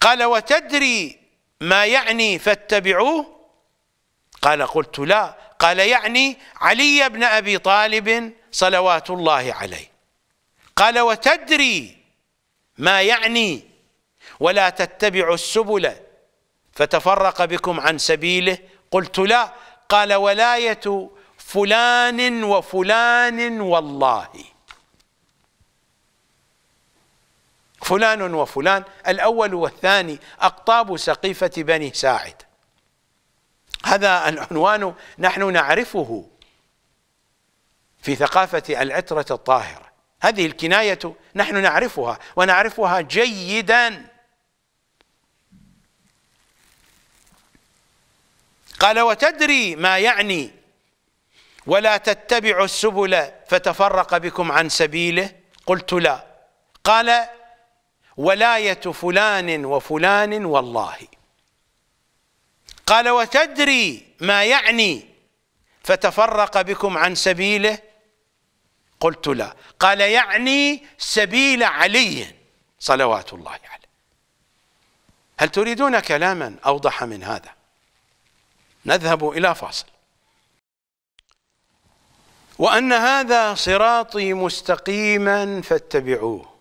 قال وتدري ما يعني فاتبعوه قال قلت لا قال يعني علي بن أبي طالب صلوات الله عليه قال وتدري ما يعني ولا تتبعوا السبل فتفرق بكم عن سبيله قلت لا قال ولاية فلان وفلان والله فلان وفلان الأول والثاني أقطاب سقيفة بني ساعد هذا العنوان نحن نعرفه في ثقافة العترة الطاهرة هذه الكناية نحن نعرفها ونعرفها جيدا قال وتدري ما يعني ولا تتبعوا السبل فتفرق بكم عن سبيله قلت لا قال ولاية فلان وفلان والله قال وتدري ما يعني فتفرق بكم عن سبيله قلت لا قال يعني سبيل علي صلوات الله عليه يعني هل تريدون كلاما أوضح من هذا نذهب إلى فاصل وأن هذا صراطي مستقيما فاتبعوه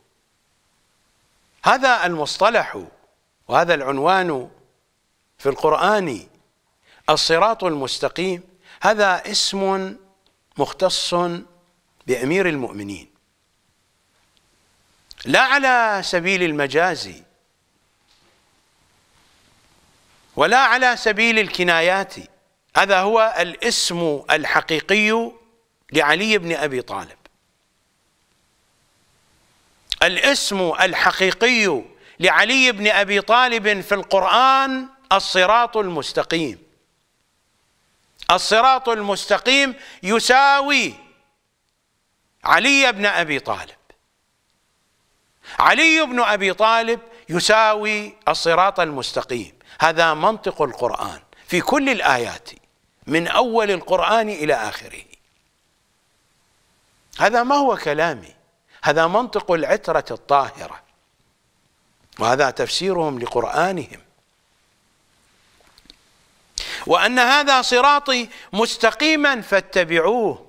هذا المصطلح وهذا العنوان في القرآن الصراط المستقيم هذا اسم مختص بأمير المؤمنين لا على سبيل المجاز ولا على سبيل الكنايات هذا هو الاسم الحقيقي لعلي بن أبي طالب الاسم الحقيقي لعلي بن أبي طالب في القرآن الصراط المستقيم الصراط المستقيم يساوي علي بن أبي طالب علي بن أبي طالب يساوي الصراط المستقيم هذا منطق القرآن في كل الآيات من أول القرآن إلى آخره هذا ما هو كلامي هذا منطق العترة الطاهرة وهذا تفسيرهم لقرآنهم وأن هذا صراطي مستقيما فاتبعوه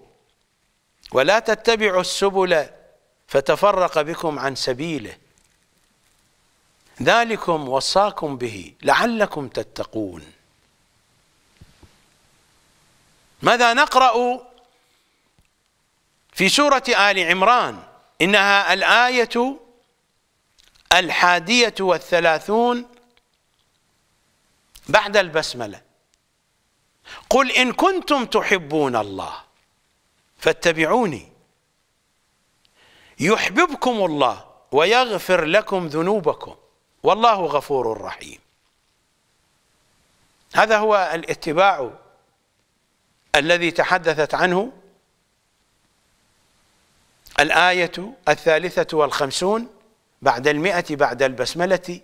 ولا تتبعوا السبل فتفرق بكم عن سبيله ذلكم وصاكم به لعلكم تتقون ماذا نقرأ في سورة آل عمران إنها الآية الحادية والثلاثون بعد البسملة قل إن كنتم تحبون الله فاتبعوني يحببكم الله ويغفر لكم ذنوبكم والله غفور رحيم هذا هو الاتباع الذي تحدثت عنه الآية الثالثة والخمسون بعد المئة بعد البسملة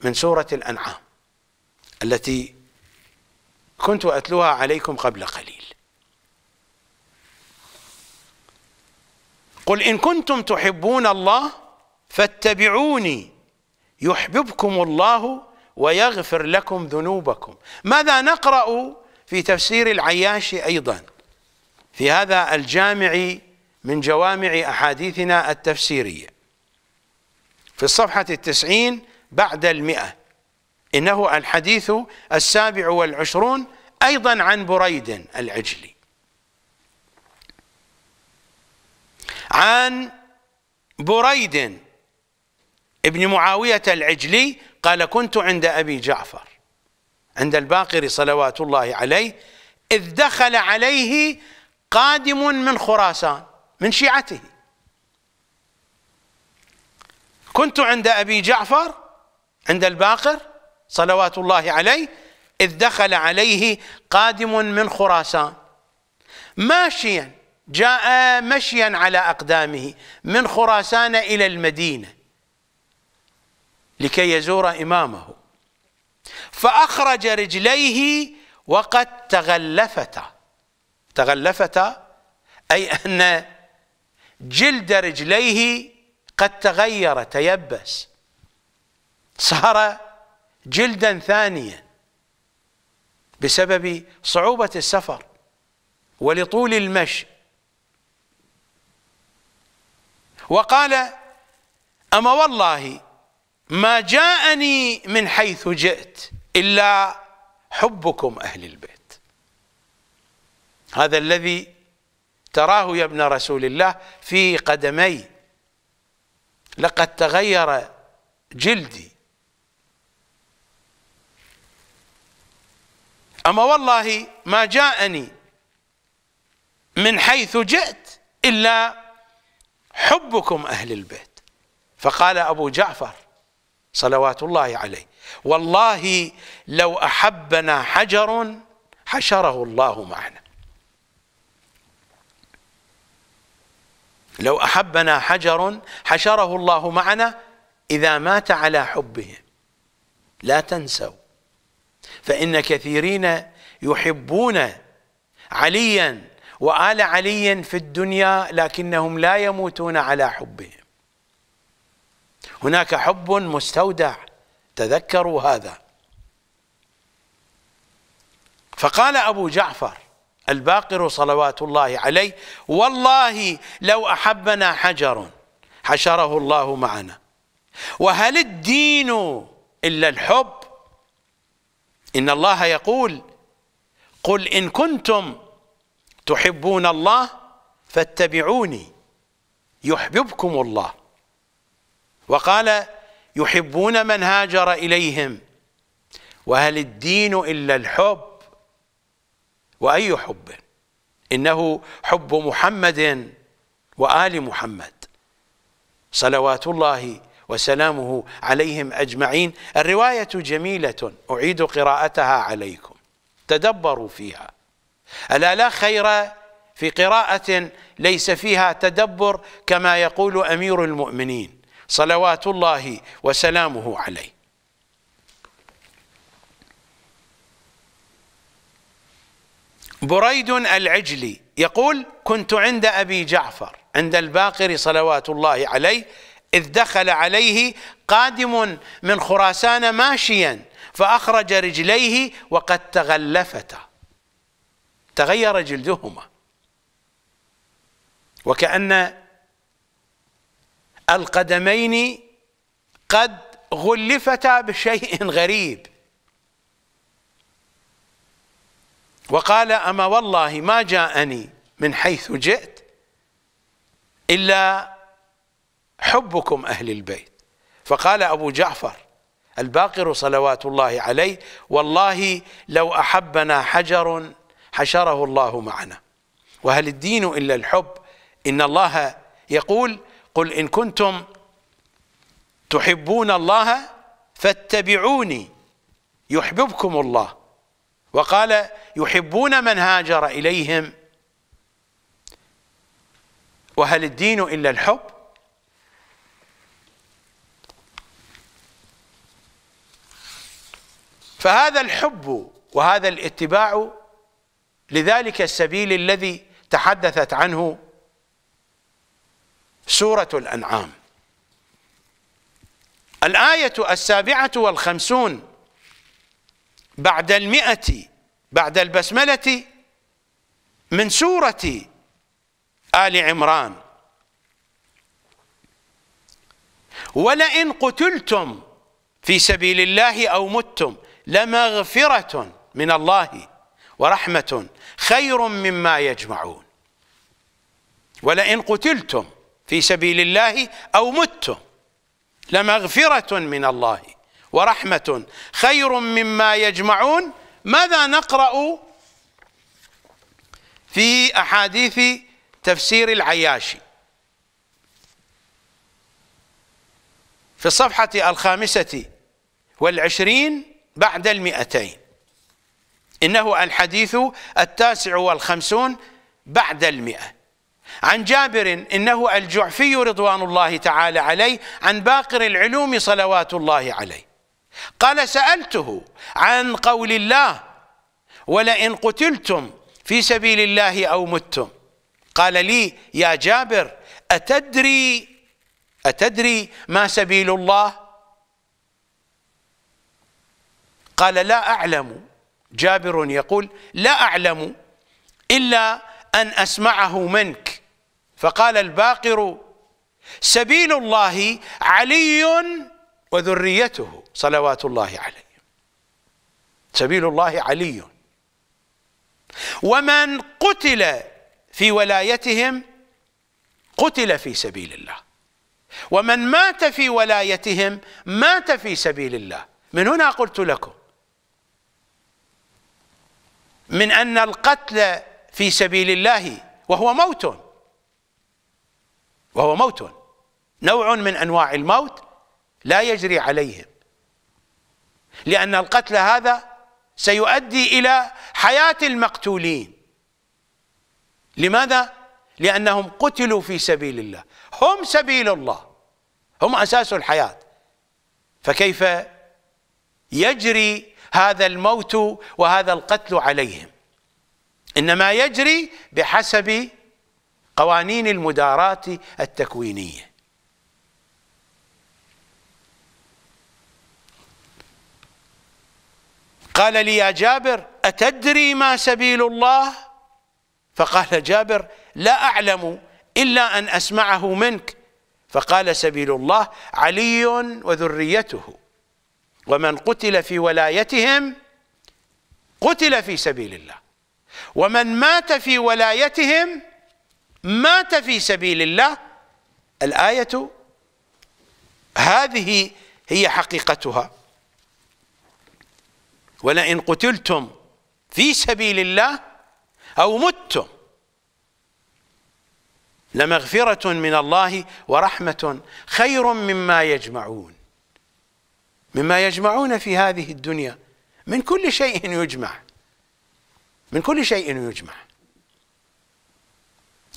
من سورة الأنعام التي كنت أتلوها عليكم قبل قليل قل إن كنتم تحبون الله فاتبعوني يحببكم الله ويغفر لكم ذنوبكم ماذا نقرأ في تفسير العياشي أيضا في هذا الجامع من جوامع أحاديثنا التفسيرية في الصفحة التسعين بعد المئة إنه الحديث السابع والعشرون أيضا عن بريد العجلي عن بريد ابن معاوية العجلي قال كنت عند أبي جعفر عند الباقر صلوات الله عليه إذ دخل عليه قادم من خراسان من شيعته كنت عند أبي جعفر عند الباقر صلوات الله عليه إذ دخل عليه قادم من خراسان ماشيا جاء مشيا على أقدامه من خراسان إلى المدينة لكي يزور إمامه فأخرج رجليه وقد تغلفتا تغلفتا أي أن جلد رجليه قد تغير تيبس صار جلدا ثانيا بسبب صعوبة السفر ولطول المشي وقال أما والله ما جاءني من حيث جئت إلا حبكم أهل البيت هذا الذي تراه يا ابن رسول الله في قدمي لقد تغير جلدي أما والله ما جاءني من حيث جئت إلا حبكم أهل البيت فقال أبو جعفر صلوات الله عليه والله لو أحبنا حجر حشره الله معنا لو أحبنا حجر حشره الله معنا إذا مات على حبهم لا تنسوا فإن كثيرين يحبون عليا وآل علي في الدنيا لكنهم لا يموتون على حبهم هناك حب مستودع تذكروا هذا فقال أبو جعفر الباقر صلوات الله عليه والله لو أحبنا حجر حشره الله معنا وهل الدين إلا الحب إن الله يقول قل إن كنتم تحبون الله فاتبعوني يحببكم الله وقال يحبون من هاجر إليهم وهل الدين إلا الحب وأي حب إنه حب محمد وآل محمد صلوات الله وسلامه عليهم أجمعين الرواية جميلة أعيد قراءتها عليكم تدبروا فيها ألا لا خير في قراءة ليس فيها تدبر كما يقول أمير المؤمنين صلوات الله وسلامه عليه بريد العجلي يقول كنت عند أبي جعفر عند الباقر صلوات الله عليه إذ دخل عليه قادم من خراسان ماشيا فأخرج رجليه وقد تغلفتا تغير جلدهما وكأن القدمين قد غلفتا بشيء غريب وقال أما والله ما جاءني من حيث جئت إلا حبكم أهل البيت فقال أبو جعفر الباقر صلوات الله عليه والله لو أحبنا حجر حشره الله معنا وهل الدين إلا الحب إن الله يقول قل إن كنتم تحبون الله فاتبعوني يحببكم الله وقال يحبون من هاجر إليهم وهل الدين إلا الحب فهذا الحب وهذا الاتباع لذلك السبيل الذي تحدثت عنه سورة الأنعام الآية السابعة والخمسون بعد المئة بعد البسملة من سورة آل عمران ولئن قتلتم في سبيل الله أو متم لمغفرة من الله ورحمة خير مما يجمعون ولئن قتلتم في سبيل الله أو متم لمغفرة من الله ورحمة خير مما يجمعون ماذا نقرأ في أحاديث تفسير العياشي في الصفحة الخامسة والعشرين بعد المئتين إنه الحديث التاسع والخمسون بعد المئة عن جابر إنه الجعفي رضوان الله تعالى عليه عن باقر العلوم صلوات الله عليه قال سألته عن قول الله ولئن قتلتم في سبيل الله أو متم قال لي يا جابر أتدري أتدري ما سبيل الله قال لا أعلم جابر يقول لا أعلم إلا أن أسمعه منك فقال الباقر سبيل الله علي وذريته صلوات الله عليه سبيل الله علي ومن قتل في ولايتهم قتل في سبيل الله ومن مات في ولايتهم مات في سبيل الله من هنا قلت لكم من أن القتل في سبيل الله وهو موت وهو موت نوع من أنواع الموت لا يجري عليهم لأن القتل هذا سيؤدي إلى حياة المقتولين لماذا؟ لأنهم قتلوا في سبيل الله هم سبيل الله هم أساس الحياة فكيف يجري هذا الموت وهذا القتل عليهم انما يجري بحسب قوانين المداراة التكوينية قال لي يا جابر أتدري ما سبيل الله فقال جابر لا أعلم إلا أن أسمعه منك فقال سبيل الله علي وذريته ومن قتل في ولايتهم قتل في سبيل الله ومن مات في ولايتهم مات في سبيل الله الآية هذه هي حقيقتها ولئن قتلتم في سبيل الله أو متم لمغفرة من الله ورحمة خير مما يجمعون مما يجمعون في هذه الدنيا من كل شيء يجمع من كل شيء يجمع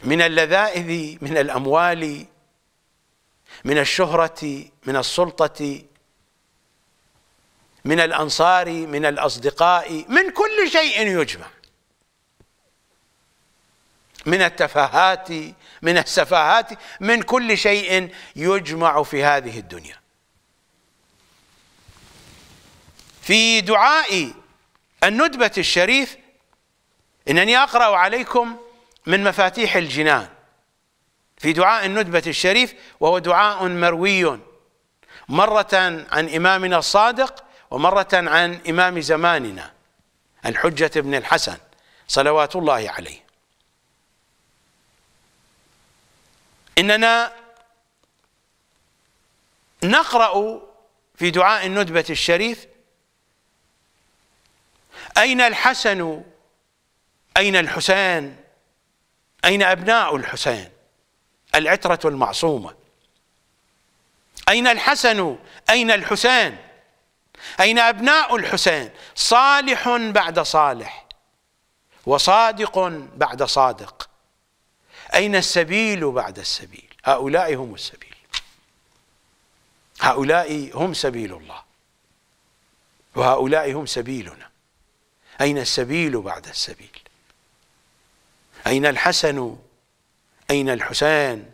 من اللذائذ من الأموال من الشهرة من السلطة من الأنصار من الأصدقاء من كل شيء يجمع من التفاهات من السفاهات من كل شيء يجمع في هذه الدنيا في دعاء الندبة الشريف إنني أقرأ عليكم من مفاتيح الجنان في دعاء الندبة الشريف وهو دعاء مروي مرة عن إمامنا الصادق ومرة عن إمام زماننا الحجة بن الحسن صلوات الله عليه إننا نقرأ في دعاء الندبة الشريف أين الحسن أين الحسين أين أبناء الحسين العترة المعصومة أين الحسن أين الحسين أين أبناء الحسين صالح بعد صالح وصادق بعد صادق أين السبيل بعد السبيل هؤلاء هم السبيل هؤلاء هم سبيل الله وهؤلاء هم سبيلنا أين السبيل بعد السبيل أين الحسن أين الحسين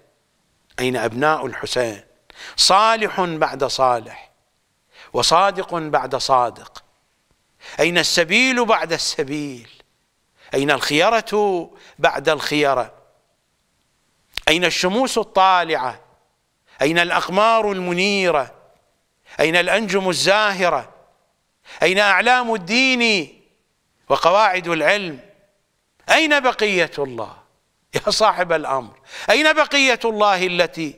أين أبناء الحسين صالح بعد صالح وصادق بعد صادق أين السبيل بعد السبيل أين الخيرة بعد الخيرة أين الشموس الطالعة أين الأقمار المنيرة أين الأنجم الزاهرة أين أعلام الدين وقواعد العلم أين بقية الله يا صاحب الأمر أين بقية الله التي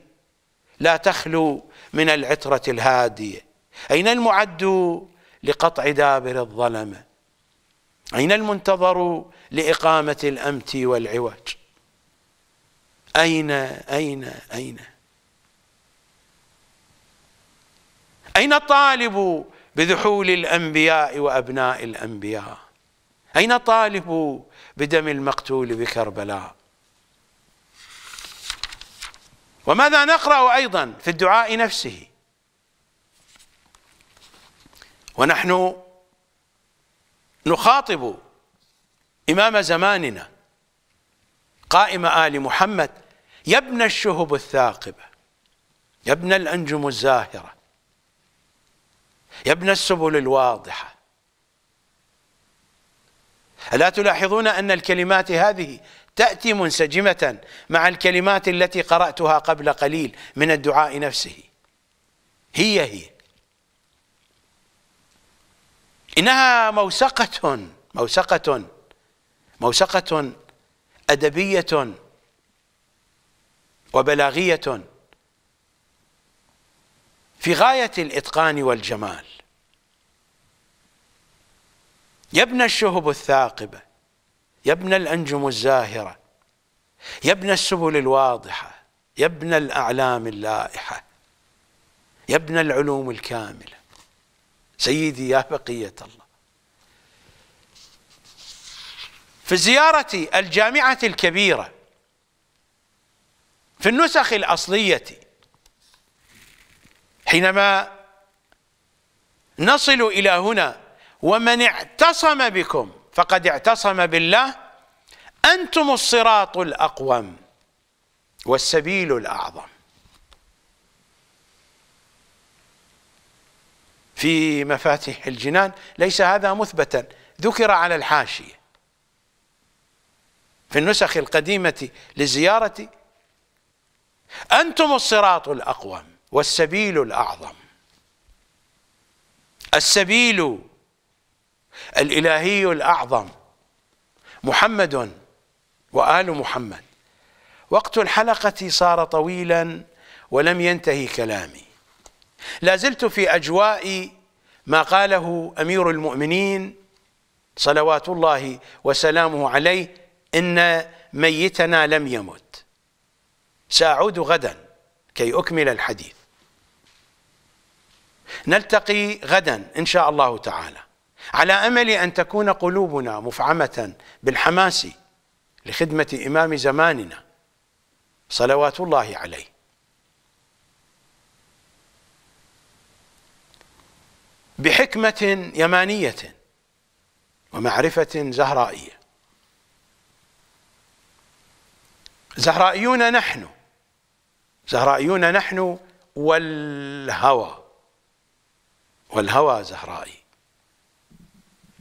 لا تخلو من العترة الهادية أين المعد لقطع دابر الظلمة أين المنتظر لإقامة الأمت والعوج أين أين أين أين الطالب بذحول الأنبياء وأبناء الأنبياء أين طالب بدم المقتول بكربلاء وماذا نقرأ أيضا في الدعاء نفسه ونحن نخاطب إمام زماننا قائم آل محمد يا ابن الشهب الثاقبة يا ابن الأنجم الزاهرة يا ابن السبل الواضحة ألا تلاحظون أن الكلمات هذه تأتي منسجمة مع الكلمات التي قرأتها قبل قليل من الدعاء نفسه هي هي إنها موسقة موسقة موسقة أدبية وبلاغية في غاية الإتقان والجمال يا ابن الشهب الثاقبة يا ابن الأنجم الزاهرة يا ابن السبل الواضحة يا ابن الأعلام اللائحة يا ابن العلوم الكاملة سيدي يا بقية الله في زيارة الجامعة الكبيرة في النسخ الأصلية حينما نصل إلى هنا ومن اعتصم بكم فقد اعتصم بالله أنتم الصراط الأقوم والسبيل الأعظم في مفاتيح الجنان ليس هذا مثبتا ذكر على الحاشية في النسخ القديمة لزيارة أنتم الصراط الأقوم والسبيل الأعظم السبيل الإلهي الأعظم محمد وآل محمد وقت الحلقة صار طويلا ولم ينتهي كلامي لا زلت في أجواء ما قاله أمير المؤمنين صلوات الله وسلامه عليه إن ميتنا لم يمت سأعود غدا كي أكمل الحديث نلتقي غدا إن شاء الله تعالى على امل ان تكون قلوبنا مفعمه بالحماس لخدمه امام زماننا صلوات الله عليه بحكمه يمانيه ومعرفه زهرائيه زهرائيون نحن زهرائيون نحن والهوى والهوى زهرائي